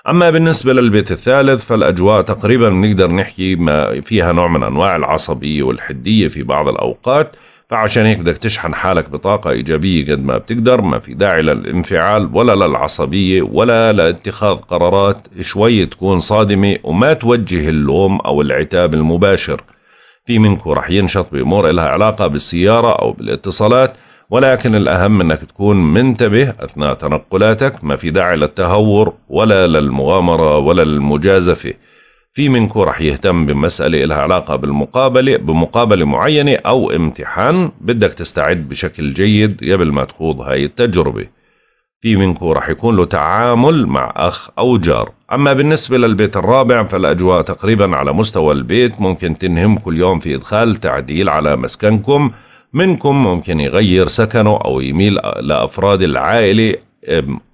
أما بالنسبة للبيت الثالث فالأجواء تقريبا بنقدر نحكي ما فيها نوع من أنواع العصبية والحدية في بعض الأوقات فعشان هيك بدك تشحن حالك بطاقة إيجابية قد ما بتقدر ما في داعي للانفعال ولا للعصبية ولا لاتخاذ قرارات شوي تكون صادمة وما توجه اللوم أو العتاب المباشر في منكم رح ينشط بأمور إلها علاقة بالسيارة أو بالاتصالات ولكن الأهم أنك تكون منتبه أثناء تنقلاتك ما في داعي للتهور ولا للمغامرة ولا للمجازفة في منكم رح يهتم بمسألة لها علاقة بالمقابلة بمقابلة معينة أو امتحان بدك تستعد بشكل جيد قبل ما تخوض هاي التجربة في منكم رح يكون له تعامل مع أخ أو جار أما بالنسبة للبيت الرابع فالأجواء تقريبا على مستوى البيت ممكن تنهم كل يوم في إدخال تعديل على مسكنكم منكم ممكن يغير سكنه أو يميل لأفراد العائلة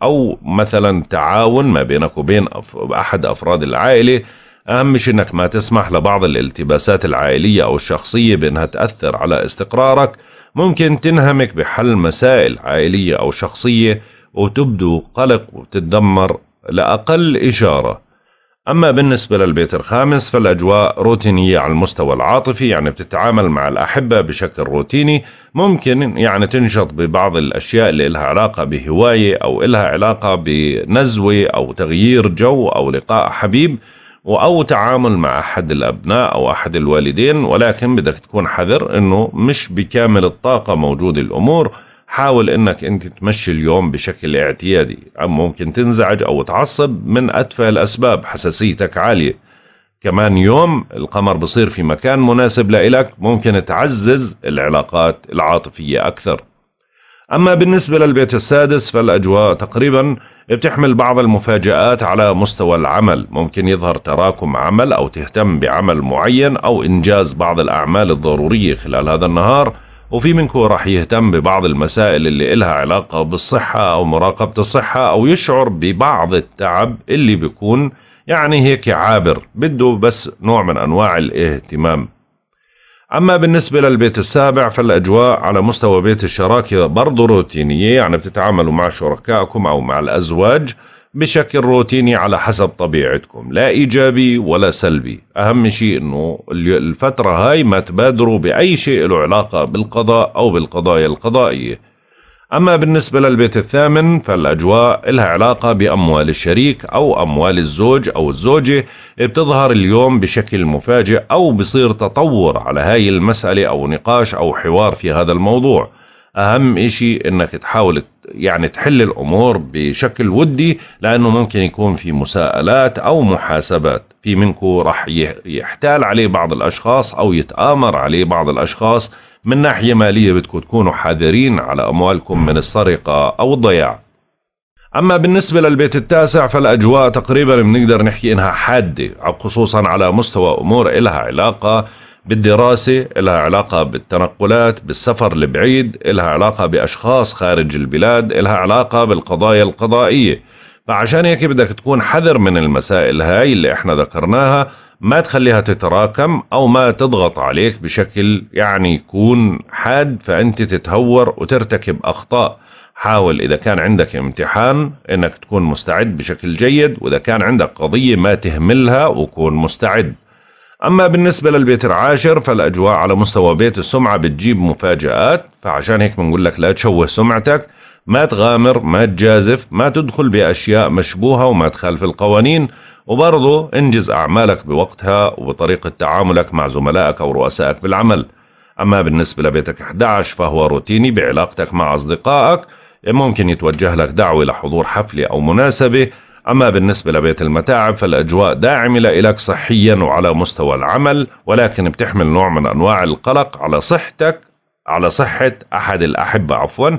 أو مثلا تعاون ما بينك وبين أحد أفراد العائلة أهم مش أنك ما تسمح لبعض الالتباسات العائلية أو الشخصية بأنها تأثر على استقرارك ممكن تنهمك بحل مسائل عائلية أو شخصية وتبدو قلق وتتدمر لأقل إشارة أما بالنسبة للبيت الخامس فالأجواء روتينية على المستوى العاطفي يعني بتتعامل مع الأحبة بشكل روتيني ممكن يعني تنشط ببعض الأشياء اللي إلها علاقة بهواية أو إلها علاقة بنزوة أو تغيير جو أو لقاء حبيب أو تعامل مع أحد الأبناء أو أحد الوالدين ولكن بدك تكون حذر أنه مش بكامل الطاقة موجودة الأمور حاول أنك أنت تمشي اليوم بشكل اعتيادي ممكن تنزعج أو تعصب من أدفع الأسباب حساسيتك عالية كمان يوم القمر بصير في مكان مناسب لإلك ممكن تعزز العلاقات العاطفية أكثر أما بالنسبة للبيت السادس فالأجواء تقريبا بتحمل بعض المفاجآت على مستوى العمل ممكن يظهر تراكم عمل أو تهتم بعمل معين أو إنجاز بعض الأعمال الضرورية خلال هذا النهار وفي منكم راح يهتم ببعض المسائل اللي إلها علاقة بالصحة أو مراقبة الصحة أو يشعر ببعض التعب اللي بيكون يعني هيك عابر بده بس نوع من أنواع الاهتمام أما بالنسبة للبيت السابع فالأجواء على مستوى بيت الشراكة برضو روتينية يعني بتتعاملوا مع شركائكم أو مع الأزواج بشكل روتيني على حسب طبيعتكم لا إيجابي ولا سلبي أهم شيء أنه الفترة هاي ما تبادروا بأي شيء له علاقة بالقضاء أو بالقضايا القضائية أما بالنسبة للبيت الثامن فالأجواء لها علاقة بأموال الشريك أو أموال الزوج أو الزوجة بتظهر اليوم بشكل مفاجئ أو بصير تطور على هاي المسألة أو نقاش أو حوار في هذا الموضوع أهم إشي إنك تحاول يعني تحل الأمور بشكل ودي لأنه ممكن يكون في مساءلات أو محاسبات في منكم رح يحتال عليه بعض الأشخاص أو يتآمر عليه بعض الأشخاص من ناحية مالية بدكم تكونوا حذرين على أموالكم من السرقة أو الضياع أما بالنسبة للبيت التاسع فالأجواء تقريبا بنقدر نحكي إنها حادة خصوصا على مستوى أمور إلها علاقة بالدراسة إلها علاقة بالتنقلات بالسفر البعيد إلها علاقة بأشخاص خارج البلاد إلها علاقة بالقضايا القضائية فعشان هيك بدك تكون حذر من المسائل هاي اللي احنا ذكرناها ما تخليها تتراكم أو ما تضغط عليك بشكل يعني يكون حاد فأنت تتهور وترتكب أخطاء حاول إذا كان عندك امتحان أنك تكون مستعد بشكل جيد وإذا كان عندك قضية ما تهملها وكون مستعد أما بالنسبة للبيت العاشر فالأجواء على مستوى بيت السمعة بتجيب مفاجآت فعشان هيك بنقول لك لا تشوه سمعتك ما تغامر ما تجازف ما تدخل بأشياء مشبوهة وما تخالف القوانين وبرضه انجز أعمالك بوقتها وبطريقة تعاملك مع زملائك أو رؤسائك بالعمل أما بالنسبة لبيتك 11 فهو روتيني بعلاقتك مع أصدقائك ممكن يتوجه لك دعوة لحضور حفلة أو مناسبة أما بالنسبة لبيت المتاعب فالأجواء داعمة لإلك صحيا وعلى مستوى العمل ولكن بتحمل نوع من أنواع القلق على صحتك على صحة أحد الأحبة عفواً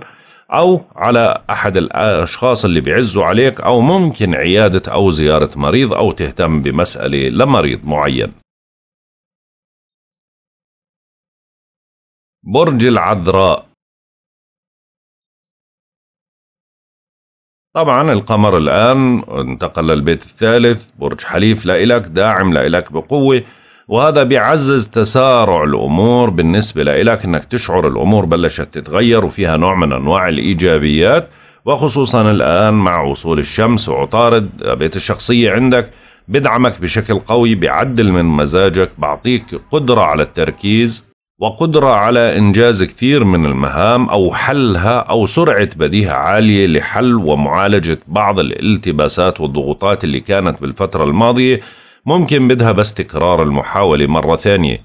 أو على أحد الأشخاص اللي بيعزوا عليك أو ممكن عيادة أو زيارة مريض أو تهتم بمسألة لمريض معين برج العذراء طبعا القمر الآن انتقل للبيت الثالث برج حليف لإلك داعم لإلك بقوة وهذا بيعزز تسارع الأمور بالنسبة لك إنك تشعر الأمور بلشت تتغير وفيها نوع من أنواع الإيجابيات وخصوصا الآن مع وصول الشمس وعطارد بيت الشخصية عندك بدعمك بشكل قوي بعدل من مزاجك بعطيك قدرة على التركيز وقدرة على إنجاز كثير من المهام أو حلها أو سرعة بديهة عالية لحل ومعالجة بعض الالتباسات والضغوطات اللي كانت بالفترة الماضية ممكن بدها بس تكرار المحاولة مرة ثانية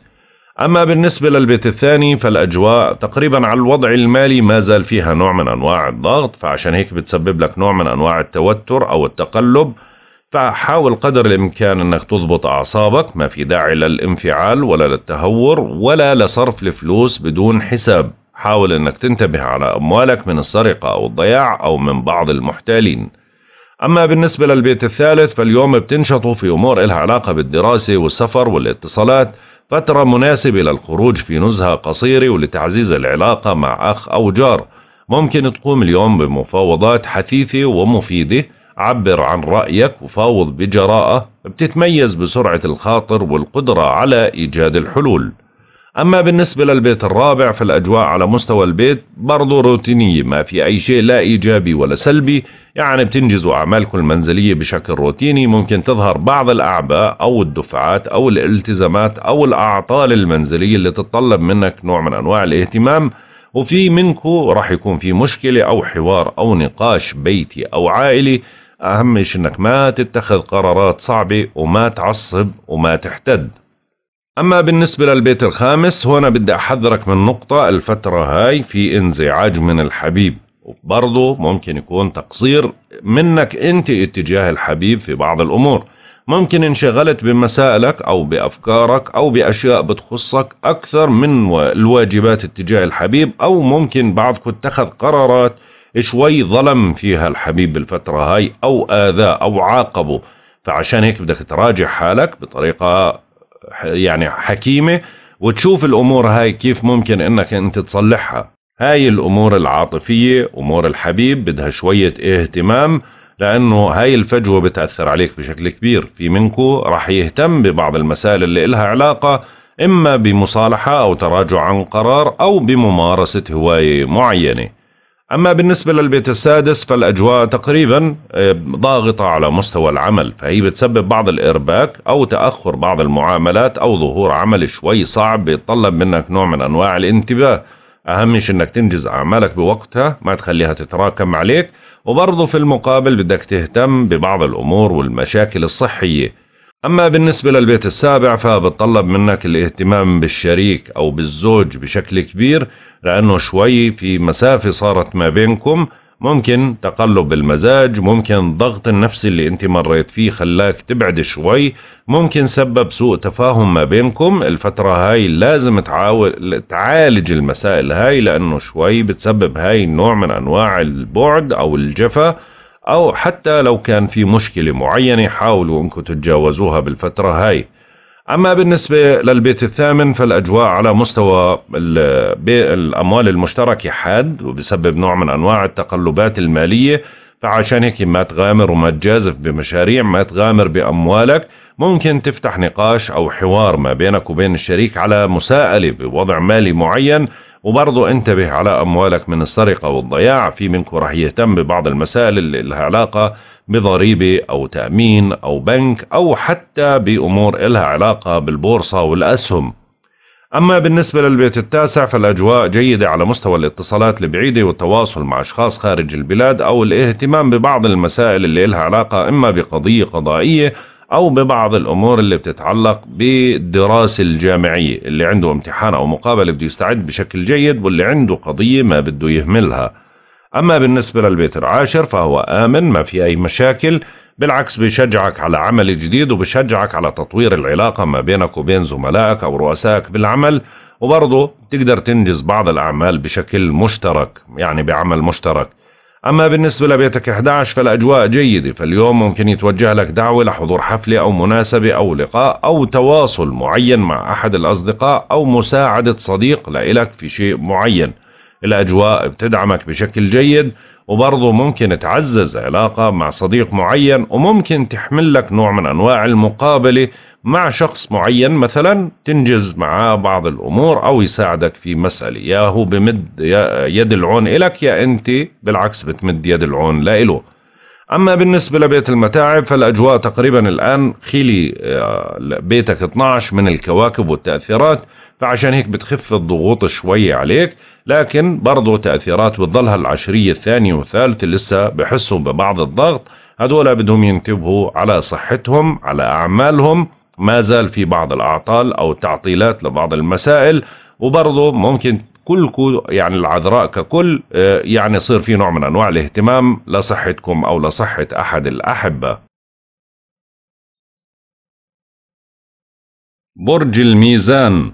أما بالنسبة للبيت الثاني فالأجواء تقريبا على الوضع المالي ما زال فيها نوع من أنواع الضغط فعشان هيك بتسبب لك نوع من أنواع التوتر أو التقلب فحاول قدر الإمكان أنك تضبط أعصابك ما في داعي للانفعال ولا للتهور ولا لصرف الفلوس بدون حساب حاول أنك تنتبه على أموالك من السرقة أو الضياع أو من بعض المحتالين أما بالنسبة للبيت الثالث فاليوم بتنشطوا في أمور إلها علاقة بالدراسة والسفر والاتصالات فترة مناسبة للخروج في نزهة قصيرة ولتعزيز العلاقة مع أخ أو جار ممكن تقوم اليوم بمفاوضات حثيثة ومفيدة عبر عن رأيك وفاوض بجراءة بتتميز بسرعة الخاطر والقدرة على إيجاد الحلول أما بالنسبة للبيت الرابع فالأجواء على مستوى البيت برضو روتينية ما في أي شيء لا إيجابي ولا سلبي يعني بتنجزوا أعمالكم المنزلية بشكل روتيني ممكن تظهر بعض الأعباء أو الدفعات أو الالتزامات أو الأعطال المنزلية اللي تتطلب منك نوع من أنواع الاهتمام وفي منكو راح يكون في مشكلة أو حوار أو نقاش بيتي أو عائلي أهم شيء أنك ما تتخذ قرارات صعبة وما تعصب وما تحتد أما بالنسبة للبيت الخامس هنا بدي أحذرك من نقطة الفترة هاي في انزعاج من الحبيب وبرضه ممكن يكون تقصير منك أنت اتجاه الحبيب في بعض الأمور ممكن انشغلت بمسائلك أو بأفكارك أو بأشياء بتخصك أكثر من الواجبات اتجاه الحبيب أو ممكن بعضكم اتخذ قرارات شوي ظلم فيها الحبيب بالفترة هاي أو آذاه أو عاقبه فعشان هيك بدك تراجع حالك بطريقة يعني حكيمة وتشوف الأمور هاي كيف ممكن أنك أنت تصلحها هاي الأمور العاطفية أمور الحبيب بدها شوية اهتمام لأنه هاي الفجوة بتأثر عليك بشكل كبير في منكو رح يهتم ببعض المسائل اللي إلها علاقة إما بمصالحة أو تراجع عن قرار أو بممارسة هواية معينة أما بالنسبة للبيت السادس فالأجواء تقريبا آه، ضاغطة على مستوى العمل فهي بتسبب بعض الإرباك أو تأخر بعض المعاملات أو ظهور عمل شوي صعب بيتطلب منك نوع من أنواع الانتباه أهم شيء أنك تنجز أعمالك بوقتها ما تخليها تتراكم عليك وبرضه في المقابل بدك تهتم ببعض الأمور والمشاكل الصحية أما بالنسبة للبيت السابع فبتطلب منك الاهتمام بالشريك أو بالزوج بشكل كبير لأنه شوي في مسافة صارت ما بينكم ممكن تقلب المزاج ممكن الضغط النفسي اللي انت مريت فيه خلاك تبعد شوي ممكن سبب سوء تفاهم ما بينكم الفترة هاي لازم تعاول تعالج المسائل هاي لأنه شوي بتسبب هاي النوع من أنواع البعد أو الجفا أو حتى لو كان في مشكلة معينة حاولوا أنكم تتجاوزوها بالفترة هاي أما بالنسبة للبيت الثامن فالأجواء على مستوى الأموال المشتركة حاد وبسبب نوع من أنواع التقلبات المالية فعشان هيك ما تغامر وما تجازف بمشاريع ما تغامر بأموالك ممكن تفتح نقاش أو حوار ما بينك وبين الشريك على مساءلة بوضع مالي معين وبرضه انتبه على أموالك من السرقة والضياع في منكم راح يهتم ببعض المسائل اللي لها علاقة بضريبة أو تأمين أو بنك أو حتى بأمور لها علاقة بالبورصة والأسهم أما بالنسبة للبيت التاسع فالأجواء جيدة على مستوى الاتصالات البعيدة والتواصل مع أشخاص خارج البلاد أو الاهتمام ببعض المسائل اللي لها علاقة إما بقضية قضائية أو ببعض الأمور اللي بتتعلق بالدراسة الجامعية اللي عنده امتحان أو مقابلة بده يستعد بشكل جيد واللي عنده قضية ما بده يهملها أما بالنسبة للبيت العاشر فهو آمن ما في أي مشاكل بالعكس بشجعك على عمل جديد وبشجعك على تطوير العلاقة ما بينك وبين زملائك أو رؤسائك بالعمل وبرضه تقدر تنجز بعض الأعمال بشكل مشترك يعني بعمل مشترك أما بالنسبة لبيتك 11 فالأجواء جيدة فاليوم ممكن يتوجه لك دعوة لحضور حفلة أو مناسبة أو لقاء أو تواصل معين مع أحد الأصدقاء أو مساعدة صديق لإلك في شيء معين الأجواء بتدعمك بشكل جيد وبرضه ممكن تعزز علاقة مع صديق معين وممكن تحمل لك نوع من أنواع المقابلة مع شخص معين مثلا تنجز معاه بعض الامور او يساعدك في مساله يا هو بمد يد العون إلك يا انت بالعكس بتمد يد العون لإله اما بالنسبه لبيت المتاعب فالاجواء تقريبا الان خيلي آه، بيتك 12 من الكواكب والتاثيرات فعشان هيك بتخف الضغوط شوي عليك لكن برضه تاثيرات بتضلها العشريه الثانيه والثالثه لسه بحسوا ببعض الضغط هدول بدهم ينتبهوا على صحتهم على اعمالهم ما زال في بعض الأعطال أو تعطيلات لبعض المسائل وبرضه ممكن كلكم يعني العذراء ككل آه، يعني يصير في نوع من أنواع الاهتمام لصحتكم أو لصحة أحد الأحبة برج الميزان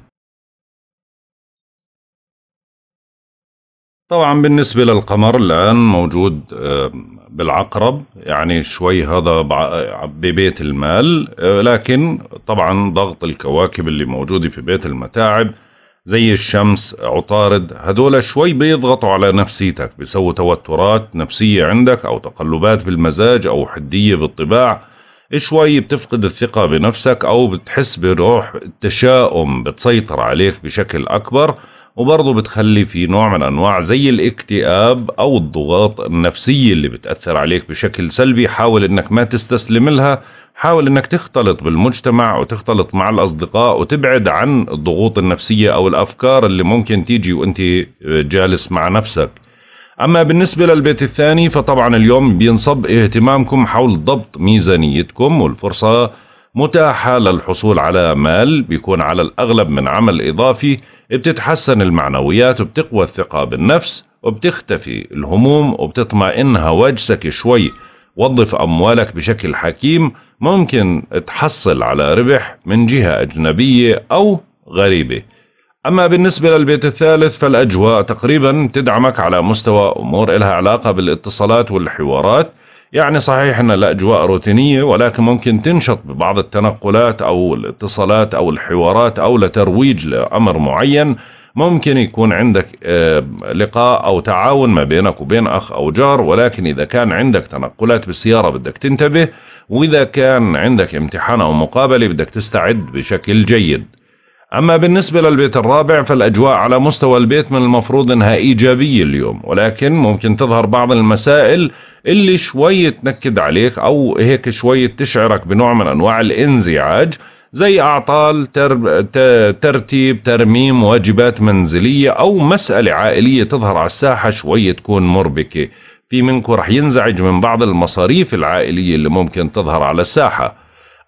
طبعا بالنسبة للقمر الآن موجود آه، بالعقرب يعني شوي هذا ببيت المال آه، لكن طبعا ضغط الكواكب اللي موجودة في بيت المتاعب زي الشمس عطارد هدول شوي بيضغطوا على نفسيتك بيسووا توترات نفسية عندك أو تقلبات بالمزاج أو حدية بالطباع شوي بتفقد الثقة بنفسك أو بتحس بروح التشاؤم بتسيطر عليك بشكل أكبر وبرضه بتخلي في نوع من انواع زي الاكتئاب او الضغوط النفسيه اللي بتاثر عليك بشكل سلبي حاول انك ما تستسلم لها حاول انك تختلط بالمجتمع وتختلط مع الاصدقاء وتبعد عن الضغوط النفسيه او الافكار اللي ممكن تيجي وانت جالس مع نفسك أما بالنسبة للبيت الثاني فطبعا اليوم بينصب اهتمامكم حول ضبط ميزانيتكم والفرصة متاحة للحصول على مال بيكون على الأغلب من عمل إضافي بتتحسن المعنويات وبتقوى الثقة بالنفس وبتختفي الهموم وبتطمئن هواجسك شوي وظف أموالك بشكل حكيم ممكن تحصل على ربح من جهة أجنبية أو غريبة أما بالنسبة للبيت الثالث فالأجواء تقريبا تدعمك على مستوى أمور إلها علاقة بالاتصالات والحوارات يعني صحيح أن الأجواء روتينية ولكن ممكن تنشط ببعض التنقلات أو الاتصالات أو الحوارات أو لترويج لأمر معين ممكن يكون عندك آه، لقاء أو تعاون ما بينك وبين أخ أو جار ولكن إذا كان عندك تنقلات بالسيارة بدك تنتبه وإذا كان عندك امتحان أو مقابلة بدك تستعد بشكل جيد أما بالنسبة للبيت الرابع فالأجواء على مستوى البيت من المفروض أنها إيجابية اليوم ولكن ممكن تظهر بعض المسائل اللي شوي تنكد عليك أو هيك شوي تشعرك بنوع من أنواع الانزعاج زي أعطال تر... ترتيب ترميم واجبات منزلية أو مسألة عائلية تظهر على الساحة شوي تكون مربكة في منكم رح ينزعج من بعض المصاريف العائلية اللي ممكن تظهر على الساحة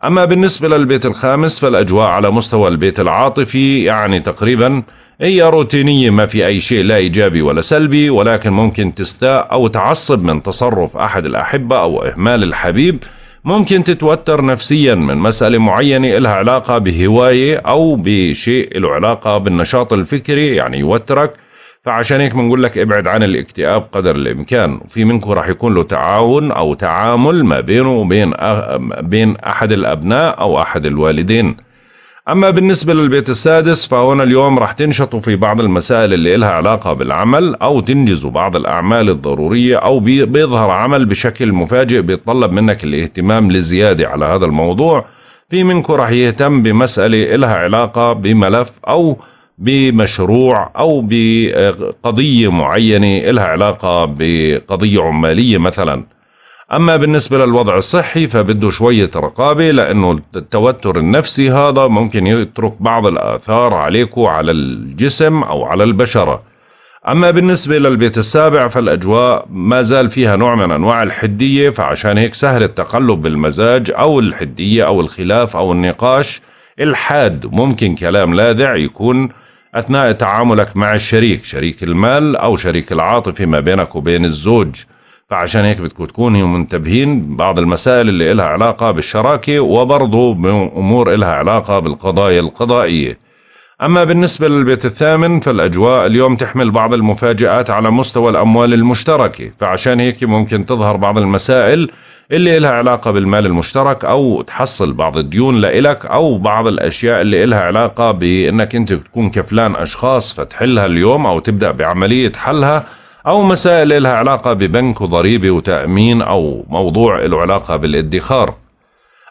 أما بالنسبة للبيت الخامس فالأجواء على مستوى البيت العاطفي يعني تقريباً هي روتينية ما في أي شيء لا إيجابي ولا سلبي ولكن ممكن تستاء أو تعصب من تصرف أحد الأحبة أو إهمال الحبيب ممكن تتوتر نفسيا من مسألة معينة إلها علاقة بهواية أو بشيء له علاقة بالنشاط الفكري يعني يوترك فعشان هيك بنقول لك ابعد عن الاكتئاب قدر الامكان وفي منكم راح يكون له تعاون او تعامل ما بينه وبين أه بين احد الابناء او احد الوالدين أما بالنسبة للبيت السادس فهنا اليوم راح تنشطوا في بعض المسائل اللي إلها علاقة بالعمل أو تنجزوا بعض الأعمال الضرورية أو بيظهر عمل بشكل مفاجئ بيتطلب منك الاهتمام لزيادة على هذا الموضوع في منكم راح يهتم بمسألة إلها علاقة بملف أو بمشروع أو بقضية معينة إلها علاقة بقضية عمالية مثلاً أما بالنسبة للوضع الصحي فبده شوية رقابة لأنه التوتر النفسي هذا ممكن يترك بعض الآثار عليكو على الجسم أو على البشرة أما بالنسبة للبيت السابع فالأجواء ما زال فيها نوع من أنواع الحدية فعشان هيك سهل التقلب بالمزاج أو الحدية أو الخلاف أو النقاش الحاد ممكن كلام لاذع يكون أثناء تعاملك مع الشريك شريك المال أو شريك العاطفي ما بينك وبين الزوج فعشان هيك بدكم تكونوا منتبهين بعض المسائل اللي إلها علاقة بالشراكة وبرضه بأمور إلها علاقة بالقضايا القضائية أما بالنسبة للبيت الثامن فالأجواء اليوم تحمل بعض المفاجآت على مستوى الأموال المشتركة فعشان هيك ممكن تظهر بعض المسائل اللي إلها علاقة بالمال المشترك أو تحصل بعض الديون لإلك أو بعض الأشياء اللي إلها علاقة بأنك أنت تكون كفلان أشخاص فتحلها اليوم أو تبدأ بعملية حلها أو مسائل لها علاقة ببنك وضريبة وتأمين أو موضوع له علاقة بالادخار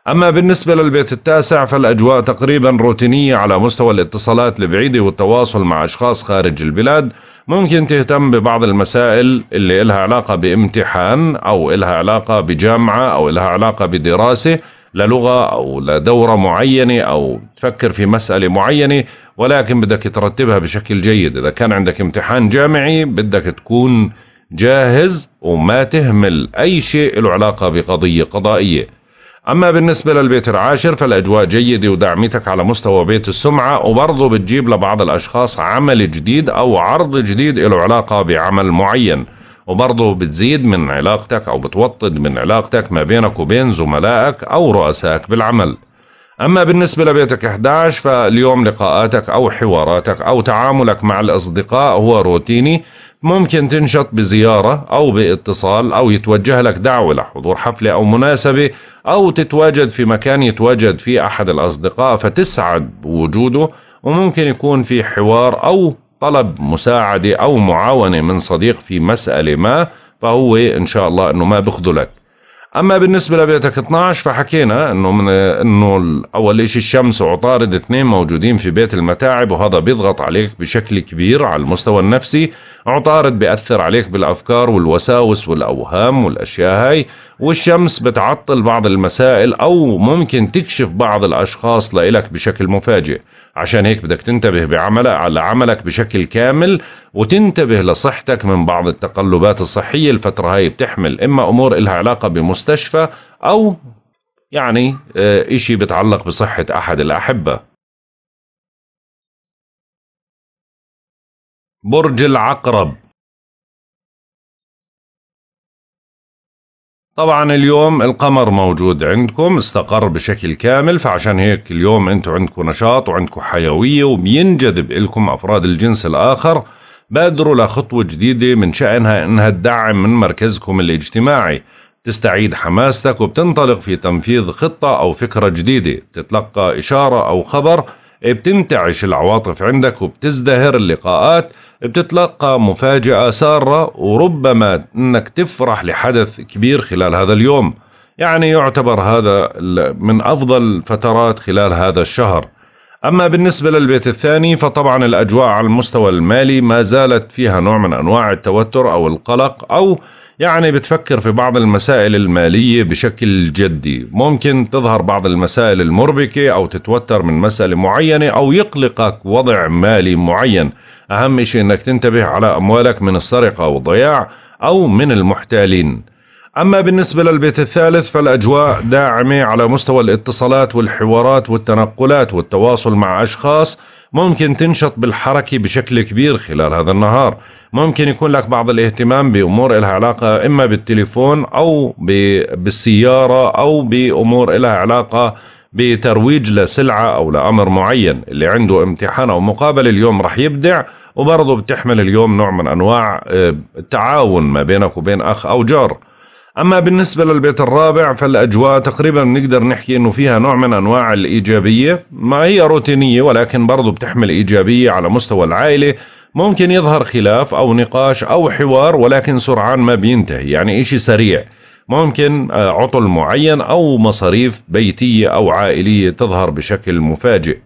أما بالنسبة للبيت التاسع فالأجواء تقريبا روتينية على مستوى الاتصالات البعيدة والتواصل مع أشخاص خارج البلاد ممكن تهتم ببعض المسائل اللي إلها علاقة بامتحان أو إلها علاقة بجامعة أو إلها علاقة بدراسة للغه أو لدوره معينة أو تفكر في مسألة معينة ولكن بدك ترتبها بشكل جيد إذا كان عندك امتحان جامعي بدك تكون جاهز وما تهمل أي شيء له علاقة بقضية قضائية أما بالنسبة للبيت العاشر فالأجواء جيدة ودعمتك على مستوى بيت السمعة وبرضه بتجيب لبعض الأشخاص عمل جديد أو عرض جديد له علاقة بعمل معين وبرضه بتزيد من علاقتك أو بتوطد من علاقتك ما بينك وبين زملائك أو رؤسائك بالعمل أما بالنسبة لبيتك 11 فاليوم لقاءاتك أو حواراتك أو تعاملك مع الأصدقاء هو روتيني ممكن تنشط بزيارة أو باتصال أو يتوجه لك دعوة لحضور حفلة أو مناسبة أو تتواجد في مكان يتواجد فيه أحد الأصدقاء فتسعد بوجوده وممكن يكون في حوار أو طلب مساعدة أو معاونة من صديق في مسألة ما فهو إن شاء الله أنه ما بخذلك أما بالنسبة لبيتك 12 فحكينا أنه من أنه أول شيء الشمس وعطارد اثنين موجودين في بيت المتاعب وهذا بيضغط عليك بشكل كبير على المستوى النفسي عطارد بيأثر عليك بالأفكار والوساوس والأوهام والأشياء هاي والشمس بتعطل بعض المسائل أو ممكن تكشف بعض الأشخاص لإلك بشكل مفاجئ عشان هيك بدك تنتبه بعمل على عملك بشكل كامل وتنتبه لصحتك من بعض التقلبات الصحية الفترة هاي بتحمل إما أمور إلها علاقة بمستشفى أو يعني آه، إشي بتعلق بصحة أحد الأحبة برج العقرب طبعا اليوم القمر موجود عندكم استقر بشكل كامل فعشان هيك اليوم انتم عندكم نشاط وعندكم حيوية وبينجذب لكم أفراد الجنس الآخر بادروا لخطوة جديدة من شأنها إنها تدعم من مركزكم الاجتماعي تستعيد حماستك وبتنطلق في تنفيذ خطة أو فكرة جديدة تتلقى إشارة أو خبر بتنتعش العواطف عندك وبتزدهر اللقاءات بتتلقى مفاجأة سارة وربما أنك تفرح لحدث كبير خلال هذا اليوم يعني يعتبر هذا من أفضل فترات خلال هذا الشهر أما بالنسبة للبيت الثاني فطبعا الأجواء على المستوى المالي ما زالت فيها نوع من أنواع التوتر أو القلق أو يعني بتفكر في بعض المسائل المالية بشكل جدي ممكن تظهر بعض المسائل المربكة أو تتوتر من مسألة معينة أو يقلقك وضع مالي معين أهم شيء أنك تنتبه على أموالك من السرقة والضياع أو من المحتالين أما بالنسبة للبيت الثالث فالأجواء داعمة على مستوى الاتصالات والحوارات والتنقلات والتواصل مع أشخاص ممكن تنشط بالحركة بشكل كبير خلال هذا النهار ممكن يكون لك بعض الاهتمام بأمور لها علاقة إما بالتليفون أو بالسيارة أو بأمور لها علاقة بترويج لسلعة أو لأمر معين اللي عنده امتحان أو مقابلة اليوم رح يبدع وبرضه بتحمل اليوم نوع من أنواع التعاون آه، ما بينك وبين أخ أو جار أما بالنسبة للبيت الرابع فالأجواء تقريبا نقدر نحكي أنه فيها نوع من أنواع الإيجابية ما هي روتينية ولكن برضو بتحمل إيجابية على مستوى العائلة ممكن يظهر خلاف أو نقاش أو حوار ولكن سرعان ما بينتهي يعني إشي سريع ممكن آه، عطل معين أو مصاريف بيتية أو عائلية تظهر بشكل مفاجئ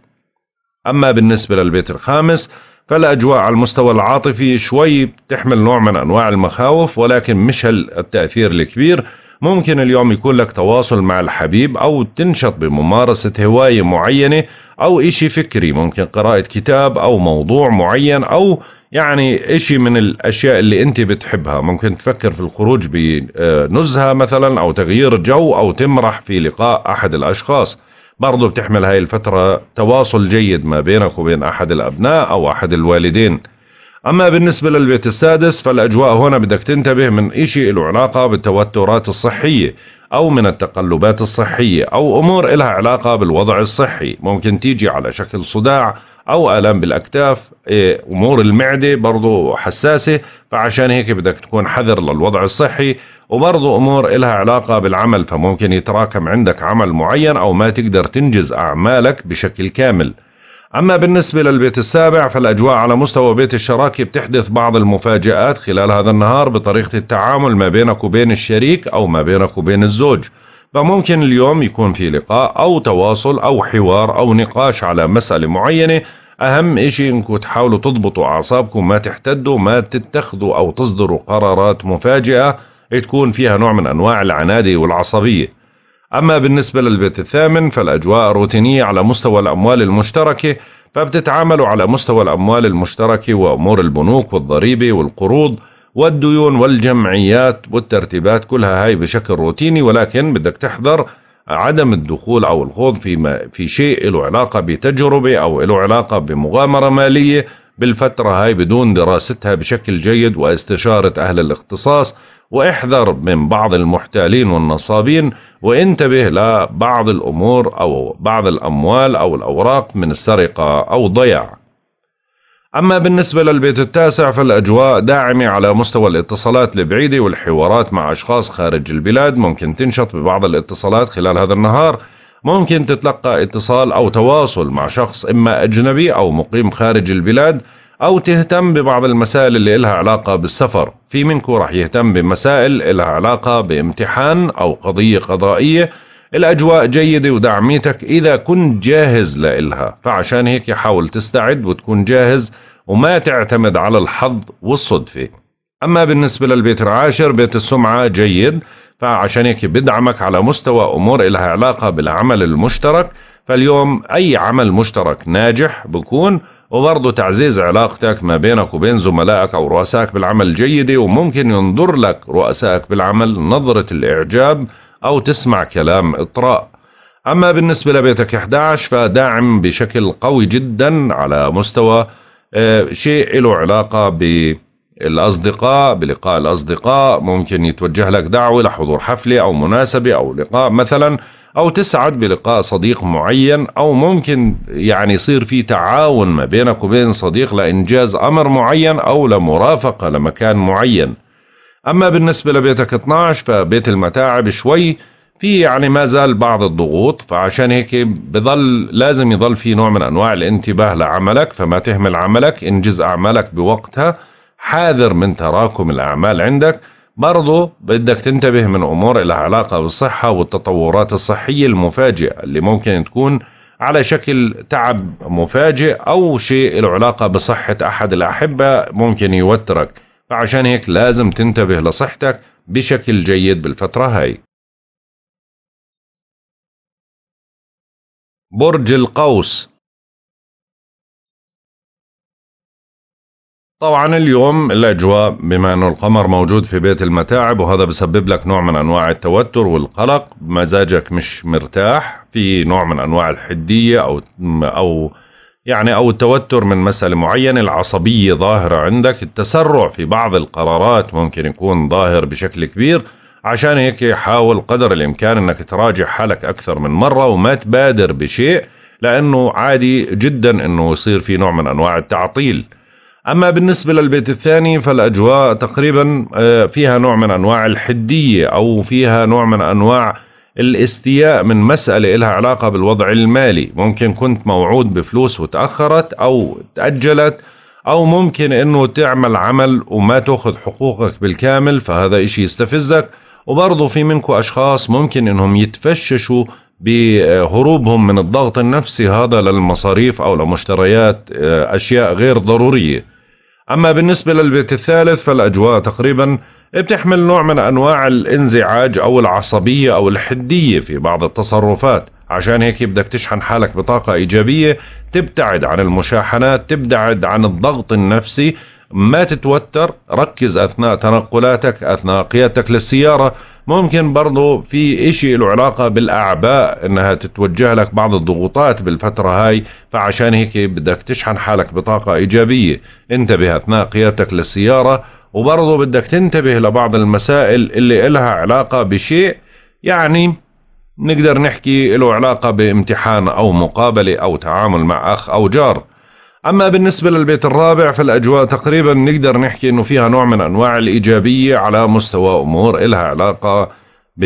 أما بالنسبة للبيت الخامس فالأجواء على المستوى العاطفي شوي بتحمل نوع من أنواع المخاوف ولكن مش التأثير الكبير ممكن اليوم يكون لك تواصل مع الحبيب أو تنشط بممارسة هواية معينة أو إشي فكري ممكن قراءة كتاب أو موضوع معين أو يعني إشي من الأشياء اللي أنت بتحبها ممكن تفكر في الخروج بنزهة مثلا أو تغيير جو أو تمرح في لقاء أحد الأشخاص برضو بتحمل هاي الفترة تواصل جيد ما بينك وبين أحد الأبناء أو أحد الوالدين أما بالنسبة للبيت السادس فالأجواء هنا بدك تنتبه من إشي له علاقة بالتوترات الصحية أو من التقلبات الصحية أو أمور إلها علاقة بالوضع الصحي ممكن تيجي على شكل صداع او الام بالاكتاف إيه، امور المعده برضه حساسه فعشان هيك بدك تكون حذر للوضع الصحي وبرضه امور إلها علاقه بالعمل فممكن يتراكم عندك عمل معين او ما تقدر تنجز اعمالك بشكل كامل أما بالنسبة للبيت السابع فالأجواء على مستوى بيت الشراكة بتحدث بعض المفاجآت خلال هذا النهار بطريقة التعامل ما بينك وبين الشريك أو ما بينك وبين الزوج فممكن اليوم يكون في لقاء أو تواصل أو حوار أو نقاش على مسألة معينة أهم إشي إنكم تحاولوا تضبطوا أعصابكم ما تحتدوا ما تتخذوا أو تصدروا قرارات مفاجئة تكون فيها نوع من أنواع العناد والعصبية أما بالنسبة للبيت الثامن فالأجواء روتينية على مستوى الأموال المشتركة فبتتعاملوا على مستوى الأموال المشتركة وأمور البنوك والضريبة والقروض والديون والجمعيات والترتيبات كلها هاي بشكل روتيني ولكن بدك تحذر عدم الدخول او الخوض في ما في شيء له علاقه بتجربه او له علاقه بمغامره ماليه بالفتره هاي بدون دراستها بشكل جيد واستشاره اهل الاختصاص واحذر من بعض المحتالين والنصابين وانتبه لبعض الامور او بعض الاموال او الاوراق من السرقه او ضياع أما بالنسبة للبيت التاسع فالأجواء داعمة على مستوى الاتصالات البعيدة والحوارات مع أشخاص خارج البلاد ممكن تنشط ببعض الاتصالات خلال هذا النهار ممكن تتلقى اتصال أو تواصل مع شخص إما أجنبي أو مقيم خارج البلاد أو تهتم ببعض المسائل اللي إلها علاقة بالسفر في منكم رح يهتم بمسائل إلها علاقة بامتحان أو قضية قضائية الأجواء جيدة ودعميتك إذا كنت جاهز لإلها فعشان هيك حاول تستعد وتكون جاهز وما تعتمد على الحظ والصدفة أما بالنسبة للبيت العاشر بيت السمعة جيد فعشان هيك بدعمك على مستوى أمور إلها علاقة بالعمل المشترك فاليوم أي عمل مشترك ناجح بكون وبرضه تعزيز علاقتك ما بينك وبين زملائك أو رؤسائك بالعمل جيدة وممكن ينظر لك رؤسائك بالعمل نظرة الإعجاب أو تسمع كلام إطراء أما بالنسبة لبيتك 11 فداعم بشكل قوي جدا على مستوى آه، شيء له علاقة بالأصدقاء بلقاء الأصدقاء ممكن يتوجه لك دعوة لحضور حفلة أو مناسبة أو لقاء مثلا أو تسعد بلقاء صديق معين أو ممكن يعني يصير في تعاون ما بينك وبين صديق لإنجاز أمر معين أو لمرافقة لمكان معين أما بالنسبة لبيتك 12 فبيت المتاعب شوي في يعني ما زال بعض الضغوط فعشان هيك بضل لازم يضل في نوع من أنواع الانتباه لعملك فما تهمل عملك انجز أعمالك بوقتها حاذر من تراكم الأعمال عندك برضو بدك تنتبه من أمور لها علاقة بالصحة والتطورات الصحية المفاجئة اللي ممكن تكون على شكل تعب مفاجئ أو شيء له علاقة بصحة أحد الأحبة ممكن يوترك فعشان هيك لازم تنتبه لصحتك بشكل جيد بالفترة هاي برج القوس طبعا اليوم الأجواء بما أنه القمر موجود في بيت المتاعب وهذا بسبب لك نوع من أنواع التوتر والقلق مزاجك مش مرتاح في نوع من أنواع الحدية أو, أو يعني أو التوتر من مسألة معينة العصبية ظاهرة عندك التسرع في بعض القرارات ممكن يكون ظاهر بشكل كبير عشان هيك حاول قدر الإمكان أنك تراجع حالك أكثر من مرة وما تبادر بشيء لأنه عادي جدا أنه يصير في نوع من أنواع التعطيل أما بالنسبة للبيت الثاني فالأجواء تقريبا آه، فيها نوع من أنواع الحدية أو فيها نوع من أنواع الاستياء من مسألة إلها علاقة بالوضع المالي ممكن كنت موعود بفلوس وتأخرت أو تأجلت أو ممكن أنه تعمل عمل وما تأخذ حقوقك بالكامل فهذا إشي يستفزك وبرضه في منكم أشخاص ممكن أنهم يتفششوا بهروبهم من الضغط النفسي هذا للمصاريف أو لمشتريات آه، أشياء غير ضرورية أما بالنسبة للبيت الثالث فالأجواء تقريباً بتحمل نوع من أنواع الانزعاج أو العصبية أو الحدية في بعض التصرفات عشان هيك بدك تشحن حالك بطاقة إيجابية تبتعد عن المشاحنات تبتعد عن الضغط النفسي ما تتوتر ركز أثناء تنقلاتك أثناء قيادتك للسيارة ممكن برضو في إشي له علاقة بالأعباء إنها تتوجه لك بعض الضغوطات بالفترة هاي فعشان هيك بدك تشحن حالك بطاقة إيجابية انتبه أثناء قيادتك للسيارة وبرضه بدك تنتبه لبعض المسائل اللي إلها علاقة بشيء يعني نقدر نحكي له علاقة بامتحان أو مقابلة أو تعامل مع أخ أو جار أما بالنسبة للبيت الرابع فالأجواء تقريبا نقدر نحكي أنه فيها نوع من أنواع الإيجابية على مستوى أمور إلها علاقة ب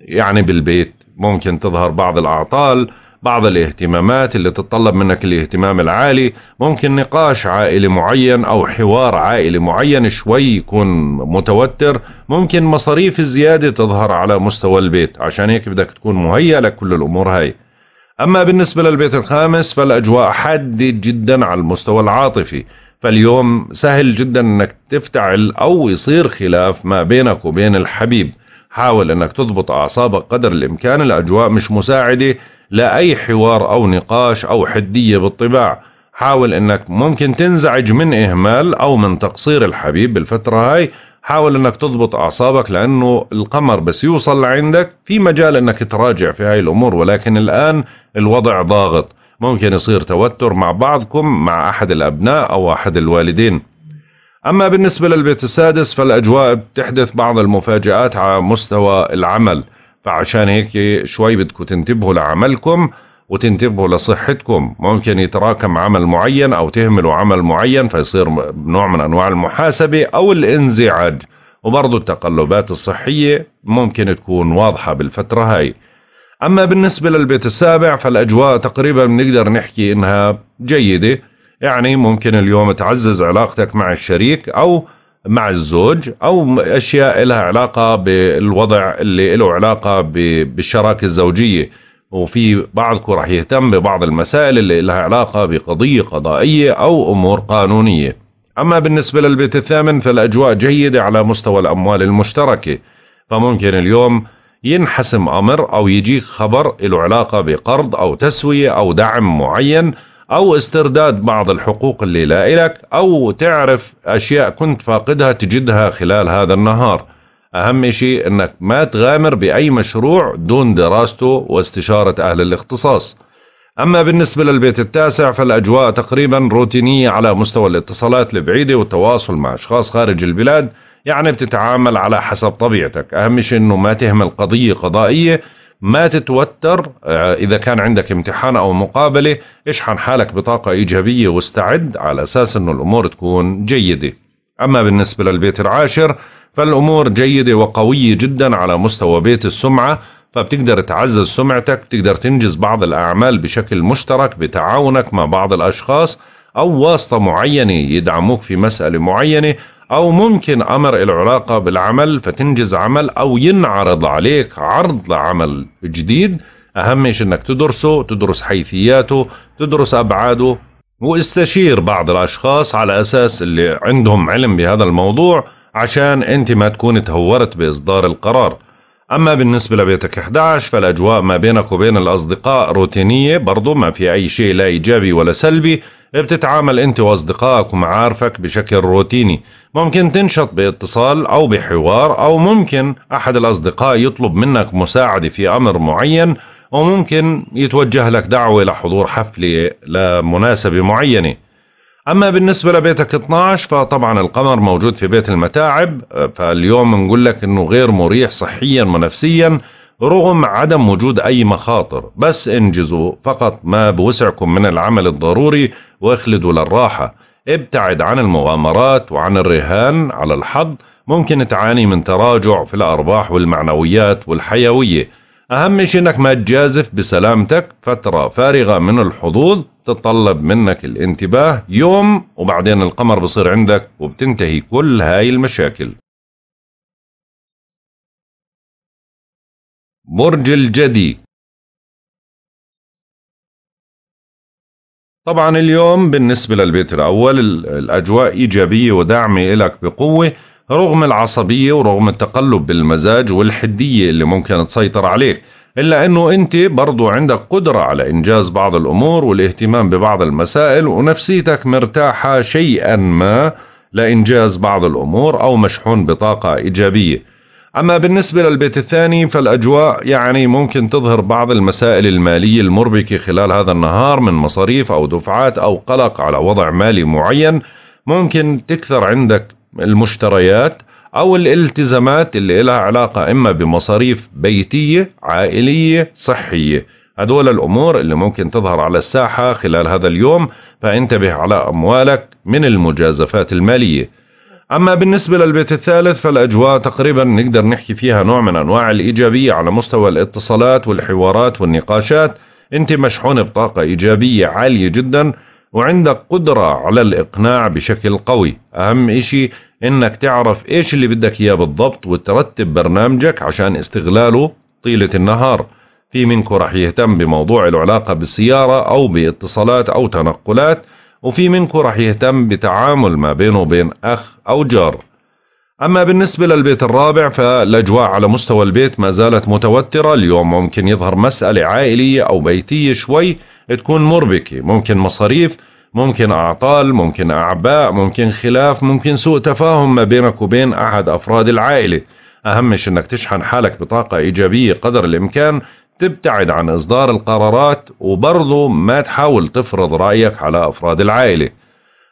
يعني بالبيت ممكن تظهر بعض الأعطال بعض الاهتمامات اللي تتطلب منك الاهتمام العالي ممكن نقاش عائلي معين أو حوار عائلي معين شوي يكون متوتر ممكن مصاريف الزيادة تظهر على مستوى البيت عشان هيك بدك تكون مهيأ لكل الأمور هاي أما بالنسبة للبيت الخامس فالأجواء حادة جدا على المستوى العاطفي فاليوم سهل جدا أنك تفتعل أو يصير خلاف ما بينك وبين الحبيب حاول أنك تضبط أعصابك قدر الإمكان الأجواء مش مساعدة لا أي حوار أو نقاش أو حدية بالطباع حاول أنك ممكن تنزعج من إهمال أو من تقصير الحبيب بالفترة هاي حاول أنك تضبط أعصابك لأنه القمر بس يوصل لعندك في مجال أنك تراجع في هاي الأمور ولكن الآن الوضع ضاغط ممكن يصير توتر مع بعضكم مع أحد الأبناء أو أحد الوالدين أما بالنسبة للبيت السادس فالأجواء بتحدث بعض المفاجآت على مستوى العمل فعشان هيك شوي بدكم تنتبهوا لعملكم وتنتبهوا لصحتكم ممكن يتراكم عمل معين أو تهملوا عمل معين فيصير نوع من أنواع المحاسبة أو الانزعاج وبرضو التقلبات الصحية ممكن تكون واضحة بالفترة هاي أما بالنسبة للبيت السابع فالأجواء تقريبا بنقدر نحكي إنها جيدة يعني ممكن اليوم تعزز علاقتك مع الشريك أو مع الزوج او اشياء لها علاقه بالوضع اللي له علاقه بالشراكه الزوجيه وفي بعضكم راح يهتم ببعض المسائل اللي لها علاقه بقضيه قضائيه او امور قانونيه. اما بالنسبه للبيت الثامن فالاجواء جيده على مستوى الاموال المشتركه فممكن اليوم ينحسم امر او يجيك خبر له علاقه بقرض او تسويه او دعم معين أو استرداد بعض الحقوق اللي لا إلك أو تعرف أشياء كنت فاقدها تجدها خلال هذا النهار أهم شيء أنك ما تغامر بأي مشروع دون دراسته واستشارة أهل الاختصاص أما بالنسبة للبيت التاسع فالأجواء تقريبا روتينية على مستوى الاتصالات البعيدة والتواصل مع أشخاص خارج البلاد يعني بتتعامل على حسب طبيعتك أهم شيء أنه ما تهمل قضية قضائية ما تتوتر آه، إذا كان عندك امتحان أو مقابلة اشحن حالك بطاقة إيجابية واستعد على أساس أنه الأمور تكون جيدة أما بالنسبة للبيت العاشر فالأمور جيدة وقوية جدا على مستوى بيت السمعة فبتقدر تعزز سمعتك بتقدر تنجز بعض الأعمال بشكل مشترك بتعاونك مع بعض الأشخاص أو واسطة معينة يدعموك في مسألة معينة أو ممكن أمر العلاقة بالعمل فتنجز عمل أو ينعرض عليك عرض لعمل جديد أهم شيء أنك تدرسه تدرس حيثياته تدرس أبعاده واستشير بعض الأشخاص على أساس اللي عندهم علم بهذا الموضوع عشان أنت ما تكون تهورت بإصدار القرار أما بالنسبة لبيتك 11 فالأجواء ما بينك وبين الأصدقاء روتينية برضو ما في أي شيء لا إيجابي ولا سلبي بتتعامل انت واصدقائك ومعارفك بشكل روتيني ممكن تنشط باتصال او بحوار او ممكن احد الاصدقاء يطلب منك مساعدة في امر معين وممكن يتوجه لك دعوة لحضور حفلة لمناسبة معينة أما بالنسبة لبيتك 12 فطبعا القمر موجود في بيت المتاعب فاليوم نقول لك أنه غير مريح صحيا ونفسيا رغم عدم وجود أي مخاطر بس انجزوا فقط ما بوسعكم من العمل الضروري واخلدوا للراحة ابتعد عن المغامرات وعن الرهان على الحظ ممكن تعاني من تراجع في الأرباح والمعنويات والحيوية أهم شيء أنك ما تجازف بسلامتك فترة فارغة من الحظوظ تتطلب منك الانتباه يوم وبعدين القمر بصير عندك وبتنتهي كل هاي المشاكل برج الجدي طبعا اليوم بالنسبة للبيت الأول الأجواء إيجابية وداعمة إلك بقوة رغم العصبية ورغم التقلب بالمزاج والحدية اللي ممكن تسيطر عليك إلا أنه أنت برضو عندك قدرة على إنجاز بعض الأمور والاهتمام ببعض المسائل ونفسيتك مرتاحة شيئا ما لإنجاز بعض الأمور أو مشحون بطاقة إيجابية أما بالنسبة للبيت الثاني فالأجواء يعني ممكن تظهر بعض المسائل المالية المربكة خلال هذا النهار من مصاريف أو دفعات أو قلق على وضع مالي معين ممكن تكثر عندك المشتريات أو الالتزامات اللي لها علاقة إما بمصاريف بيتية عائلية صحية هدول الأمور اللي ممكن تظهر على الساحة خلال هذا اليوم فانتبه على أموالك من المجازفات المالية أما بالنسبة للبيت الثالث فالأجواء تقريبا نقدر نحكي فيها نوع من أنواع الإيجابية على مستوى الاتصالات والحوارات والنقاشات أنت مشحون بطاقة إيجابية عالية جدا وعندك قدرة على الإقناع بشكل قوي أهم إشي إنك تعرف إيش اللي بدك إياه بالضبط وترتب برنامجك عشان استغلاله طيلة النهار في منكم رح يهتم بموضوع العلاقة بالسيارة أو باتصالات أو تنقلات وفي منكم رح يهتم بتعامل ما بينه وبين أخ أو جار أما بالنسبة للبيت الرابع فالأجواء على مستوى البيت ما زالت متوترة اليوم ممكن يظهر مسألة عائلية أو بيتية شوي تكون مربكة ممكن مصاريف ممكن أعطال ممكن أعباء ممكن خلاف ممكن سوء تفاهم ما بينك وبين أحد أفراد العائلة أهمش أنك تشحن حالك بطاقة إيجابية قدر الإمكان تبتعد عن إصدار القرارات وبرضه ما تحاول تفرض رأيك على أفراد العائلة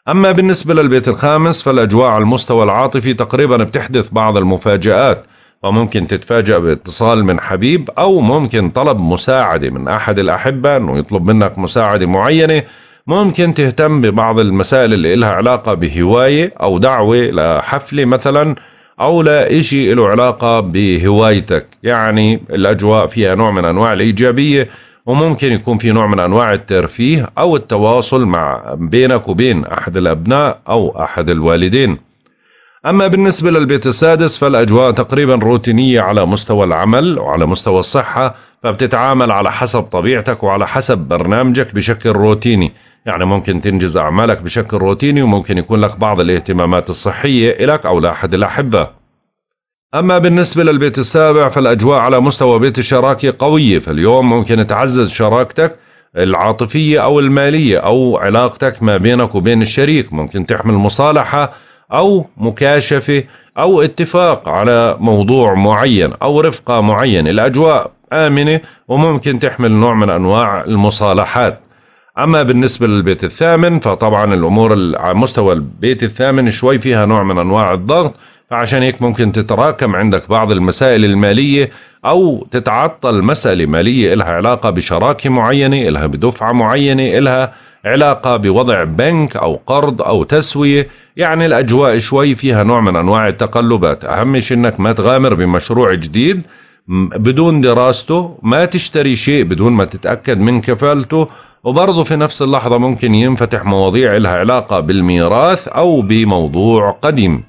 أما بالنسبة للبيت الخامس فالأجواء على المستوى العاطفي تقريبا بتحدث بعض المفاجآت فممكن تتفاجأ باتصال من حبيب أو ممكن طلب مساعدة من أحد الأحبة أنه يطلب منك مساعدة معينة ممكن تهتم ببعض المسائل اللي إلها علاقة بهواية أو دعوة لحفلة مثلاً او لا إشي له علاقة بهوايتك يعني الاجواء فيها نوع من انواع الايجابية وممكن يكون في نوع من انواع الترفيه او التواصل مع بينك وبين احد الابناء او احد الوالدين اما بالنسبه للبيت السادس فالاجواء تقريبا روتينيه على مستوى العمل وعلى مستوى الصحه فبتتعامل على حسب طبيعتك وعلى حسب برنامجك بشكل روتيني يعني ممكن تنجز أعمالك بشكل روتيني وممكن يكون لك بعض الاهتمامات الصحية إلك أو لأحد الأحبة أما بالنسبة للبيت السابع فالأجواء على مستوى بيت الشراكة قوية فاليوم ممكن تعزز شراكتك العاطفية أو المالية أو علاقتك ما بينك وبين الشريك ممكن تحمل مصالحة أو مكاشفة أو اتفاق على موضوع معين أو رفقة معينة الأجواء آمنة وممكن تحمل نوع من أنواع المصالحات اما بالنسبه للبيت الثامن فطبعا الامور على مستوى البيت الثامن شوي فيها نوع من انواع الضغط فعشان هيك ممكن تتراكم عندك بعض المسائل الماليه او تتعطل مساله ماليه إلها علاقه بشراكه معينه إلها بدفعه معينه إلها علاقه بوضع بنك او قرض او تسويه يعني الاجواء شوي فيها نوع من انواع التقلبات اهم شيء انك ما تغامر بمشروع جديد بدون دراسته ما تشتري شيء بدون ما تتاكد من كفالته وبرضه في نفس اللحظة ممكن ينفتح مواضيع لها علاقة بالميراث أو بموضوع قديم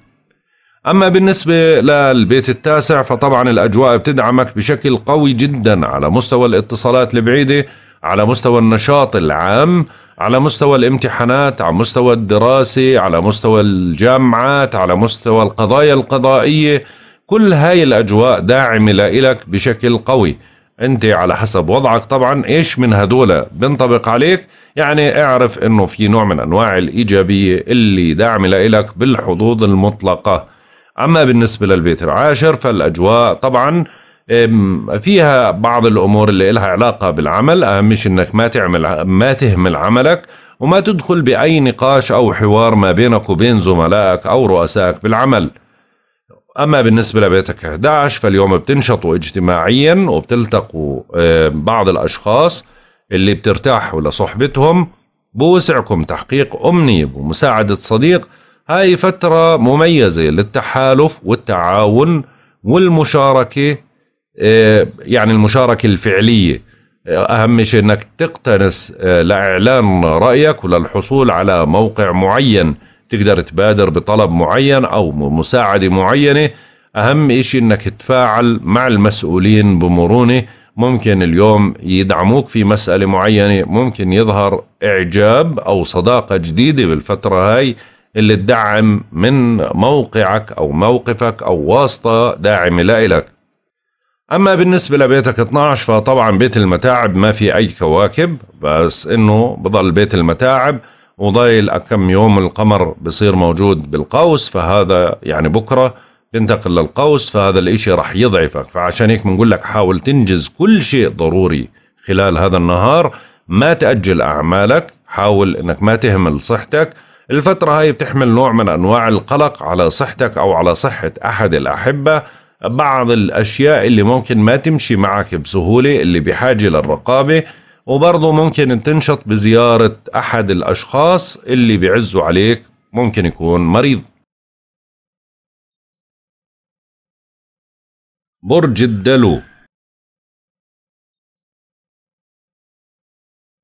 أما بالنسبة للبيت التاسع فطبعا الأجواء بتدعمك بشكل قوي جدا على مستوى الاتصالات البعيدة على مستوى النشاط العام على مستوى الامتحانات على مستوى الدراسة على مستوى الجامعات على مستوى القضايا القضائية كل هاي الأجواء داعمة لإلك بشكل قوي انت على حسب وضعك طبعا ايش من هدول بنطبق عليك يعني اعرف انه في نوع من انواع الايجابيه اللي داعمه لك بالحظوظ المطلقه اما بالنسبه للبيت العاشر فالاجواء طبعا فيها بعض الامور اللي لها علاقه بالعمل اهم شيء انك ما تعمل ما تهمل عملك وما تدخل باي نقاش او حوار ما بينك وبين زملائك او رؤسائك بالعمل أما بالنسبة لبيتك 11 فاليوم بتنشطوا اجتماعيا وبتلتقوا آه، بعض الأشخاص اللي بترتاحوا لصحبتهم بوسعكم تحقيق أمنية ومساعدة صديق هاي فترة مميزة للتحالف والتعاون والمشاركة آه، يعني المشاركة الفعلية أهم شيء أنك تقتنس آه، لإعلان رأيك وللحصول على موقع معين تقدر تبادر بطلب معين أو مساعدة معينة أهم إشي أنك تتفاعل مع المسؤولين بمرونة ممكن اليوم يدعموك في مسألة معينة ممكن يظهر إعجاب أو صداقة جديدة بالفترة هاي اللي تدعم من موقعك أو موقفك أو واسطة داعمة لإلك أما بالنسبة لبيتك 12 فطبعا بيت المتاعب ما في أي كواكب بس إنه بضل بيت المتاعب وضايل كم يوم القمر بصير موجود بالقوس فهذا يعني بكرة تنتقل للقوس فهذا الإشي رح يضعفك فعشان هيك بنقول لك حاول تنجز كل شيء ضروري خلال هذا النهار ما تأجل أعمالك حاول أنك ما تهمل صحتك الفترة هاي بتحمل نوع من أنواع القلق على صحتك أو على صحة أحد الأحبة بعض الأشياء اللي ممكن ما تمشي معك بسهولة اللي بحاجة للرقابة وبرضه ممكن تنشط بزيارة أحد الأشخاص اللي بيعزوا عليك ممكن يكون مريض برج الدلو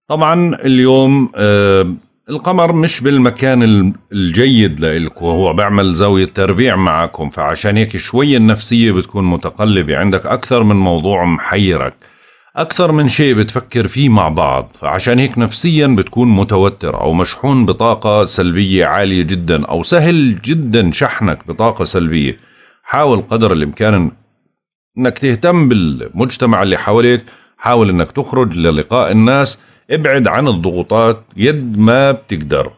طبعا اليوم آه القمر مش بالمكان الجيد لإلكم هو بيعمل زاوية تربيع معكم فعشان هيك شوية النفسية بتكون متقلبة عندك أكثر من موضوع محيرك أكثر من شيء بتفكر فيه مع بعض فعشان هيك نفسيا بتكون متوتر أو مشحون بطاقة سلبية عالية جدا أو سهل جدا شحنك بطاقة سلبية حاول قدر الإمكان أنك تهتم بالمجتمع اللي حواليك حاول أنك تخرج للقاء الناس ابعد عن الضغوطات يد ما بتقدر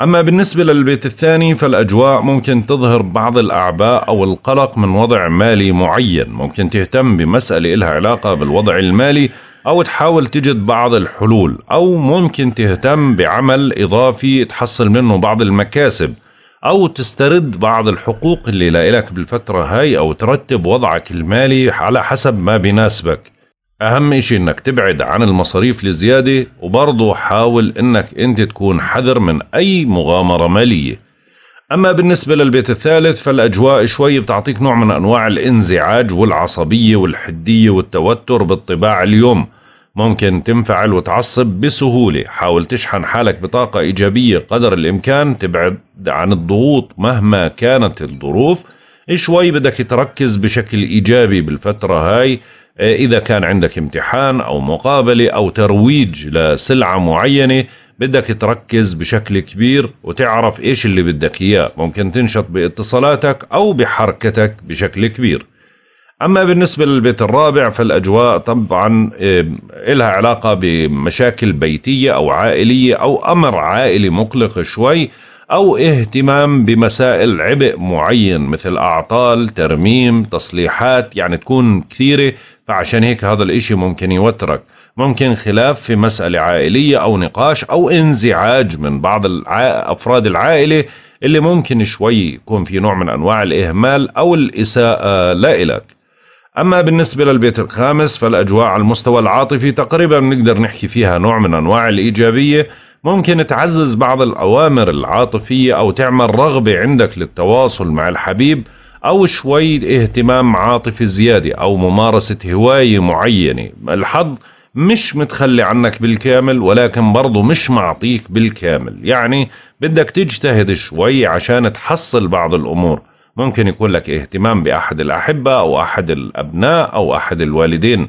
أما بالنسبة للبيت الثاني فالأجواء ممكن تظهر بعض الأعباء أو القلق من وضع مالي معين ممكن تهتم بمسألة إلها علاقة بالوضع المالي أو تحاول تجد بعض الحلول أو ممكن تهتم بعمل إضافي تحصل منه بعض المكاسب أو تسترد بعض الحقوق اللي لإلك بالفترة هاي أو ترتب وضعك المالي على حسب ما بناسبك أهم إشي إنك تبعد عن المصاريف الزيادة وبرضه حاول إنك أنت تكون حذر من أي مغامرة مالية أما بالنسبة للبيت الثالث فالأجواء شوي بتعطيك نوع من أنواع الانزعاج والعصبية والحدية والتوتر بالطباع اليوم ممكن تنفعل وتعصب بسهولة حاول تشحن حالك بطاقة إيجابية قدر الإمكان تبعد عن الضغوط مهما كانت الظروف شوي بدك تركز بشكل إيجابي بالفترة هاي إيه، إذا كان عندك امتحان أو مقابلة أو ترويج لسلعة معينة بدك تركز بشكل كبير وتعرف إيش اللي بدك إياه ممكن تنشط باتصالاتك أو بحركتك بشكل كبير أما بالنسبة للبيت الرابع فالأجواء طبعا إيه، إلها علاقة بمشاكل بيتية أو عائلية أو أمر عائلي مقلق شوي أو اهتمام بمسائل عبء معين مثل أعطال ترميم تصليحات يعني تكون كثيرة فعشان هيك هذا الاشي ممكن يوترك ممكن خلاف في مسألة عائلية أو نقاش أو انزعاج من بعض الع... أفراد العائلة اللي ممكن شوي يكون في نوع من أنواع الإهمال أو الإساءة لا إلك أما بالنسبة للبيت الخامس فالأجواء على المستوى العاطفي تقريبا بنقدر نحكي فيها نوع من أنواع الإيجابية ممكن تعزز بعض الأوامر العاطفية أو تعمل رغبة عندك للتواصل مع الحبيب أو شوي اهتمام عاطفي زيادة أو ممارسة هواية معينة الحظ مش متخلي عنك بالكامل ولكن برضه مش معطيك بالكامل يعني بدك تجتهد شوي عشان تحصل بعض الأمور ممكن يكون لك اهتمام بأحد الأحبة أو أحد الأبناء أو أحد الوالدين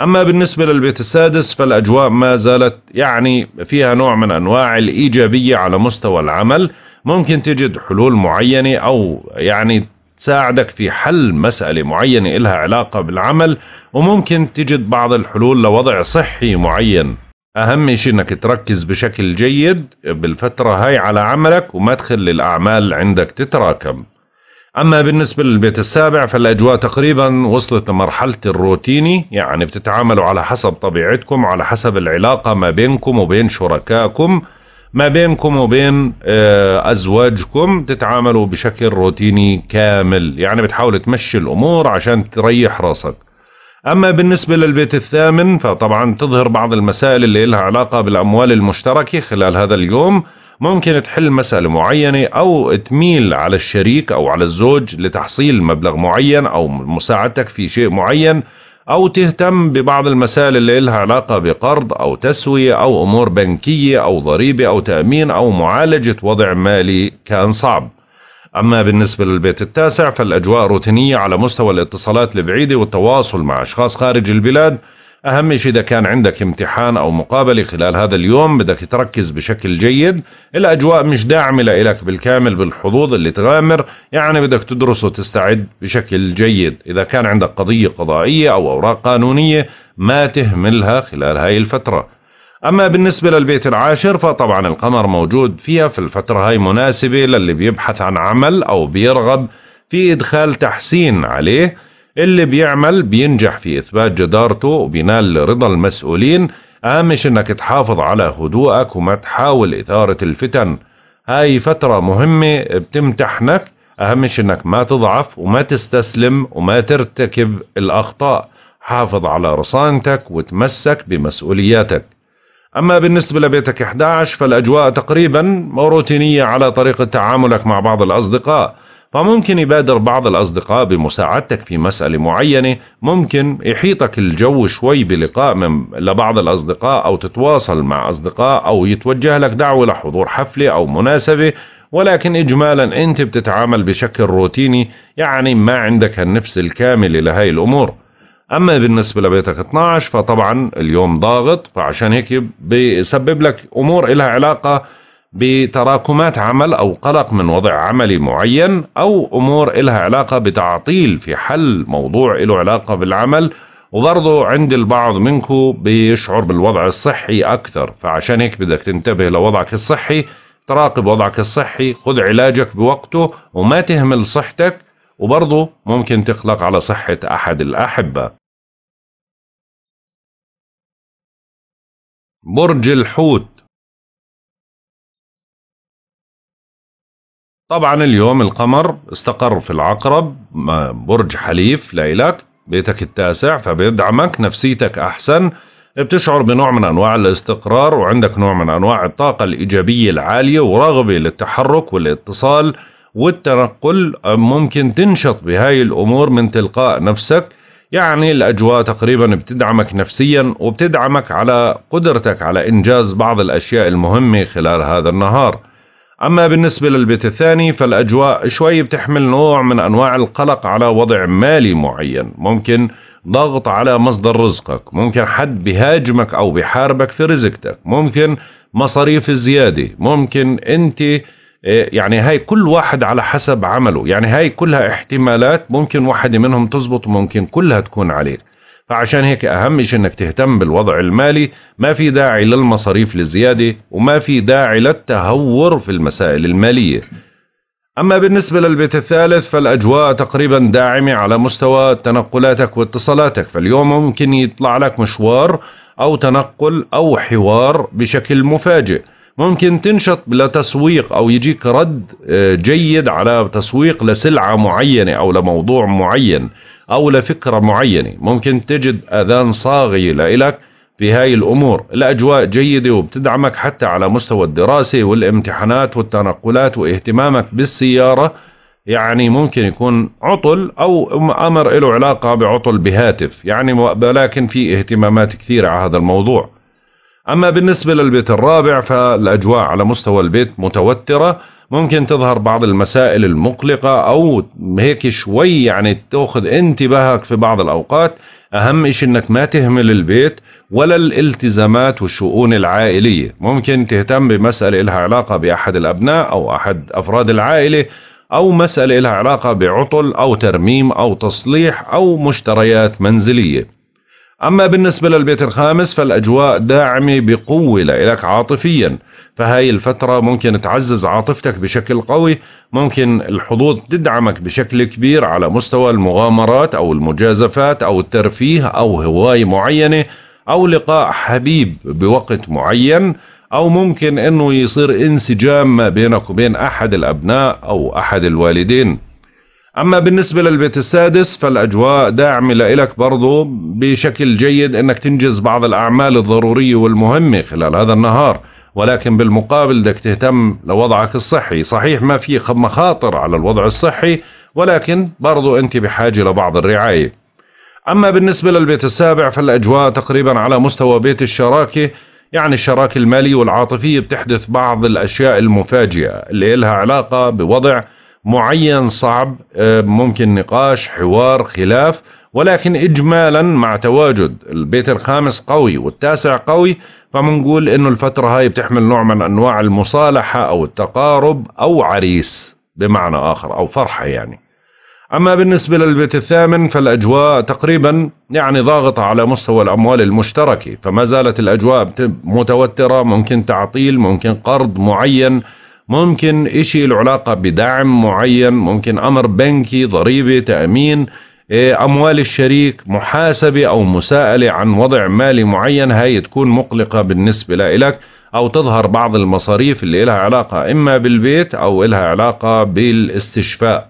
أما بالنسبة للبيت السادس فالأجواء ما زالت يعني فيها نوع من أنواع الإيجابية على مستوى العمل ممكن تجد حلول معينة أو يعني تساعدك في حل مسألة معينة إلها علاقة بالعمل وممكن تجد بعض الحلول لوضع صحي معين أهم شيء أنك تركز بشكل جيد بالفترة هاي على عملك وما تخلي الأعمال عندك تتراكم أما بالنسبة للبيت السابع فالأجواء تقريبا وصلت لمرحلة الروتيني يعني بتتعاملوا على حسب طبيعتكم على حسب العلاقة ما بينكم وبين شركائكم ما بينكم وبين آه، أزواجكم تتعاملوا بشكل روتيني كامل يعني بتحاول تمشي الأمور عشان تريح راسك أما بالنسبة للبيت الثامن فطبعا تظهر بعض المسائل اللي لها علاقة بالأموال المشتركة خلال هذا اليوم ممكن تحل مسألة معينة أو تميل على الشريك أو على الزوج لتحصيل مبلغ معين أو مساعدتك في شيء معين أو تهتم ببعض المسائل اللي لها علاقة بقرض أو تسوية أو أمور بنكية أو ضريبة أو تأمين أو معالجة وضع مالي كان صعب أما بالنسبة للبيت التاسع فالأجواء روتينية على مستوى الاتصالات البعيدة والتواصل مع أشخاص خارج البلاد أهم شيء إذا كان عندك امتحان أو مقابلة خلال هذا اليوم بدك تركز بشكل جيد الأجواء مش داعمة لك بالكامل بالحظوظ اللي تغامر يعني بدك تدرس وتستعد بشكل جيد إذا كان عندك قضية قضائية أو أوراق قانونية ما تهملها خلال هاي الفترة أما بالنسبة للبيت العاشر فطبعا القمر موجود فيها في الفترة هاي مناسبة للي بيبحث عن عمل أو بيرغب في إدخال تحسين عليه اللي بيعمل بينجح في إثبات جدارته وبينال رضا المسؤولين أهم إنك تحافظ على هدوءك وما تحاول إثارة الفتن هاي فترة مهمة بتمتحنك أهم إنك ما تضعف وما تستسلم وما ترتكب الأخطاء حافظ على رصانتك وتمسك بمسؤولياتك أما بالنسبة لبيتك 11 فالأجواء تقريبا روتينية على طريقة تعاملك مع بعض الأصدقاء فممكن يبادر بعض الأصدقاء بمساعدتك في مسألة معينة ممكن يحيطك الجو شوي بلقاء من لبعض الأصدقاء أو تتواصل مع أصدقاء أو يتوجه لك دعوة لحضور حفلة أو مناسبة ولكن إجمالا أنت بتتعامل بشكل روتيني يعني ما عندك النفس الكاملة لهي الأمور أما بالنسبة لبيتك 12 فطبعا اليوم ضاغط فعشان هيك بيسبب لك أمور إلها علاقة بتراكمات عمل أو قلق من وضع عملي معين أو أمور إلها علاقة بتعطيل في حل موضوع له علاقة بالعمل وبرضه عند البعض منكم بيشعر بالوضع الصحي أكثر فعشان هيك بدك تنتبه لوضعك الصحي تراقب وضعك الصحي خذ علاجك بوقته وما تهمل صحتك وبرضه ممكن تقلق على صحة أحد الأحبة برج الحوت طبعا اليوم القمر استقر في العقرب برج حليف لإلك بيتك التاسع فبيدعمك نفسيتك أحسن بتشعر بنوع من أنواع الاستقرار وعندك نوع من أنواع الطاقة الإيجابية العالية ورغبة للتحرك والاتصال والتنقل ممكن تنشط بهاي الأمور من تلقاء نفسك يعني الأجواء تقريبا بتدعمك نفسيا وبتدعمك على قدرتك على إنجاز بعض الأشياء المهمة خلال هذا النهار أما بالنسبة للبيت الثاني فالأجواء شوي بتحمل نوع من أنواع القلق على وضع مالي معين ممكن ضغط على مصدر رزقك ممكن حد بهاجمك أو بحاربك في رزقتك ممكن مصاريف زيادة ممكن أنت آه، يعني هاي كل واحد على حسب عمله يعني هاي كلها احتمالات ممكن واحدة منهم تزبط وممكن كلها تكون عليك فعشان هيك أهم شيء إنك تهتم بالوضع المالي ما في داعي للمصاريف الزيادة وما في داعي للتهور في المسائل المالية أما بالنسبة للبيت الثالث فالأجواء تقريبا داعمة على مستوى تنقلاتك واتصالاتك فاليوم ممكن يطلع لك مشوار أو تنقل أو حوار بشكل مفاجئ ممكن تنشط لتسويق أو يجيك رد آه، جيد على تسويق لسلعة معينة أو لموضوع معين أو لفكرة معينة ممكن تجد أذان صاغية لإلك في هاي الأمور الأجواء جيدة وبتدعمك حتى على مستوى الدراسة والامتحانات والتنقلات واهتمامك بالسيارة يعني ممكن يكون عطل أو أمر له علاقة بعطل بهاتف يعني ولكن في اهتمامات كثيرة على هذا الموضوع أما بالنسبة للبيت الرابع فالأجواء على مستوى البيت متوترة ممكن تظهر بعض المسائل المقلقة أو هيك شوي يعني تأخذ انتباهك في بعض الأوقات أهم إشي إنك ما تهمل البيت ولا الالتزامات والشؤون العائلية ممكن تهتم بمسألة إلها علاقة بأحد الأبناء أو أحد أفراد العائلة أو مسألة إلها علاقة بعطل أو ترميم أو تصليح أو مشتريات منزلية أما بالنسبة للبيت الخامس فالأجواء داعمة بقوة لإلك عاطفيا فهاي الفترة ممكن تعزز عاطفتك بشكل قوي ممكن الحظوظ تدعمك بشكل كبير على مستوى المغامرات أو المجازفات أو الترفيه أو هواية معينة أو لقاء حبيب بوقت معين أو ممكن أنه يصير انسجام ما بينك وبين أحد الأبناء أو أحد الوالدين أما بالنسبة للبيت السادس فالأجواء داعمة لك برضو بشكل جيد أنك تنجز بعض الأعمال الضرورية والمهمة خلال هذا النهار ولكن بالمقابل بدك تهتم لوضعك الصحي صحيح ما في مخاطر على الوضع الصحي ولكن برضو أنت بحاجة لبعض الرعاية أما بالنسبة للبيت السابع فالأجواء تقريبا على مستوى بيت الشراكة يعني الشراكة المالية والعاطفية بتحدث بعض الأشياء المفاجئة اللي لها علاقة بوضع معين صعب آه، ممكن نقاش حوار خلاف ولكن إجمالا مع تواجد البيت الخامس قوي والتاسع قوي فمنقول انه الفترة هاي بتحمل نوع من انواع المصالحة او التقارب او عريس بمعنى اخر او فرحة يعني اما بالنسبة للبيت الثامن فالاجواء تقريبا يعني ضاغطة على مستوى الاموال المشتركة فما زالت الاجواء متوترة ممكن تعطيل ممكن قرض معين ممكن إشي له علاقة بدعم معين ممكن أمر بنكي ضريبة تأمين إيه، أموال الشريك محاسبة أو مساءلة عن وضع مالي معين هاي تكون مقلقة بالنسبة لإلك أو تظهر بعض المصاريف اللي إلها علاقة إما بالبيت أو إلها علاقة بالاستشفاء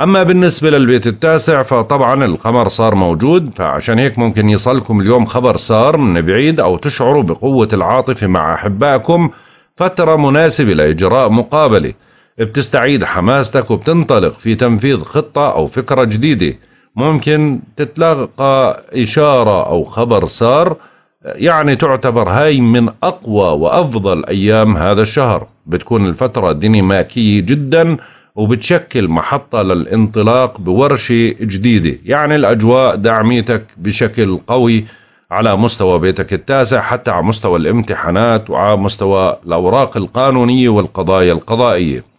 أما بالنسبة للبيت التاسع فطبعا القمر صار موجود فعشان هيك ممكن يصلكم اليوم خبر صار من بعيد أو تشعروا بقوة العاطفة مع أحبائكم فترة مناسبة لإجراء مقابلة بتستعيد حماستك وبتنطلق في تنفيذ خطة أو فكرة جديدة ممكن تتلقى إشارة أو خبر سار يعني تعتبر هاي من أقوى وأفضل أيام هذا الشهر بتكون الفترة ديناميكية جدا وبتشكل محطة للانطلاق بورشة جديدة يعني الأجواء دعميتك بشكل قوي على مستوى بيتك التاسع حتى على مستوى الامتحانات وعلى مستوى الأوراق القانونية والقضايا القضائية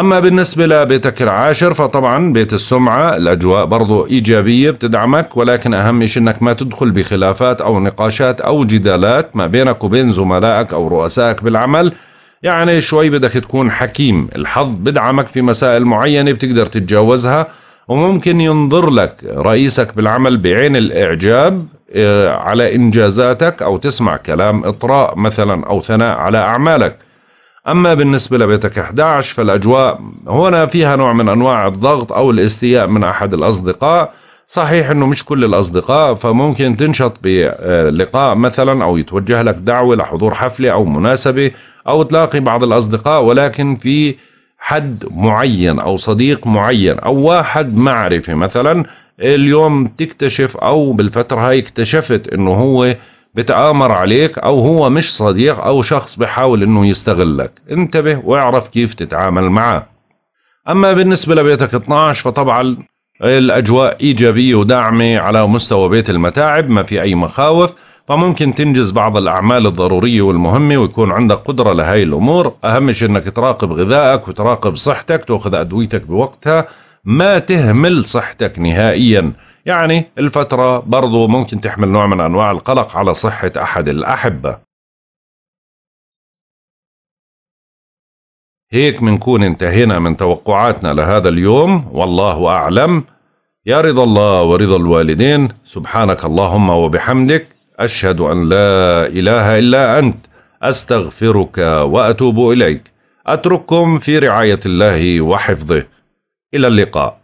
أما بالنسبة لبيتك العاشر فطبعا بيت السمعة الأجواء برضو إيجابية بتدعمك ولكن أهم شيء أنك ما تدخل بخلافات أو نقاشات أو جدالات ما بينك وبين زملائك أو رؤسائك بالعمل يعني شوي بدك تكون حكيم الحظ بدعمك في مسائل معينة بتقدر تتجاوزها وممكن ينظر لك رئيسك بالعمل بعين الإعجاب آه، على إنجازاتك أو تسمع كلام إطراء مثلا أو ثناء على أعمالك أما بالنسبة لبيتك 11 فالأجواء هنا فيها نوع من أنواع الضغط أو الاستياء من أحد الأصدقاء صحيح أنه مش كل الأصدقاء فممكن تنشط بلقاء مثلا أو يتوجه لك دعوة لحضور حفلة أو مناسبة أو تلاقي بعض الأصدقاء ولكن في حد معين أو صديق معين أو واحد معرفة مثلا اليوم تكتشف أو بالفترة هاي اكتشفت أنه هو بتآمر عليك أو هو مش صديق أو شخص بحاول إنه يستغلك انتبه واعرف كيف تتعامل معه أما بالنسبة لبيتك 12 فطبعا الأجواء إيجابية وداعمة على مستوى بيت المتاعب ما في أي مخاوف فممكن تنجز بعض الأعمال الضرورية والمهمة ويكون عندك قدرة لهي الأمور أهم شيء أنك تراقب غذائك وتراقب صحتك تأخذ أدويتك بوقتها ما تهمل صحتك نهائياً يعني الفترة برضو ممكن تحمل نوع من أنواع القلق على صحة أحد الأحبة هيك منكون انتهينا من توقعاتنا لهذا اليوم والله أعلم يا رضا الله ورضا الوالدين سبحانك اللهم وبحمدك أشهد أن لا إله إلا أنت أستغفرك وأتوب إليك أترككم في رعاية الله وحفظه إلى اللقاء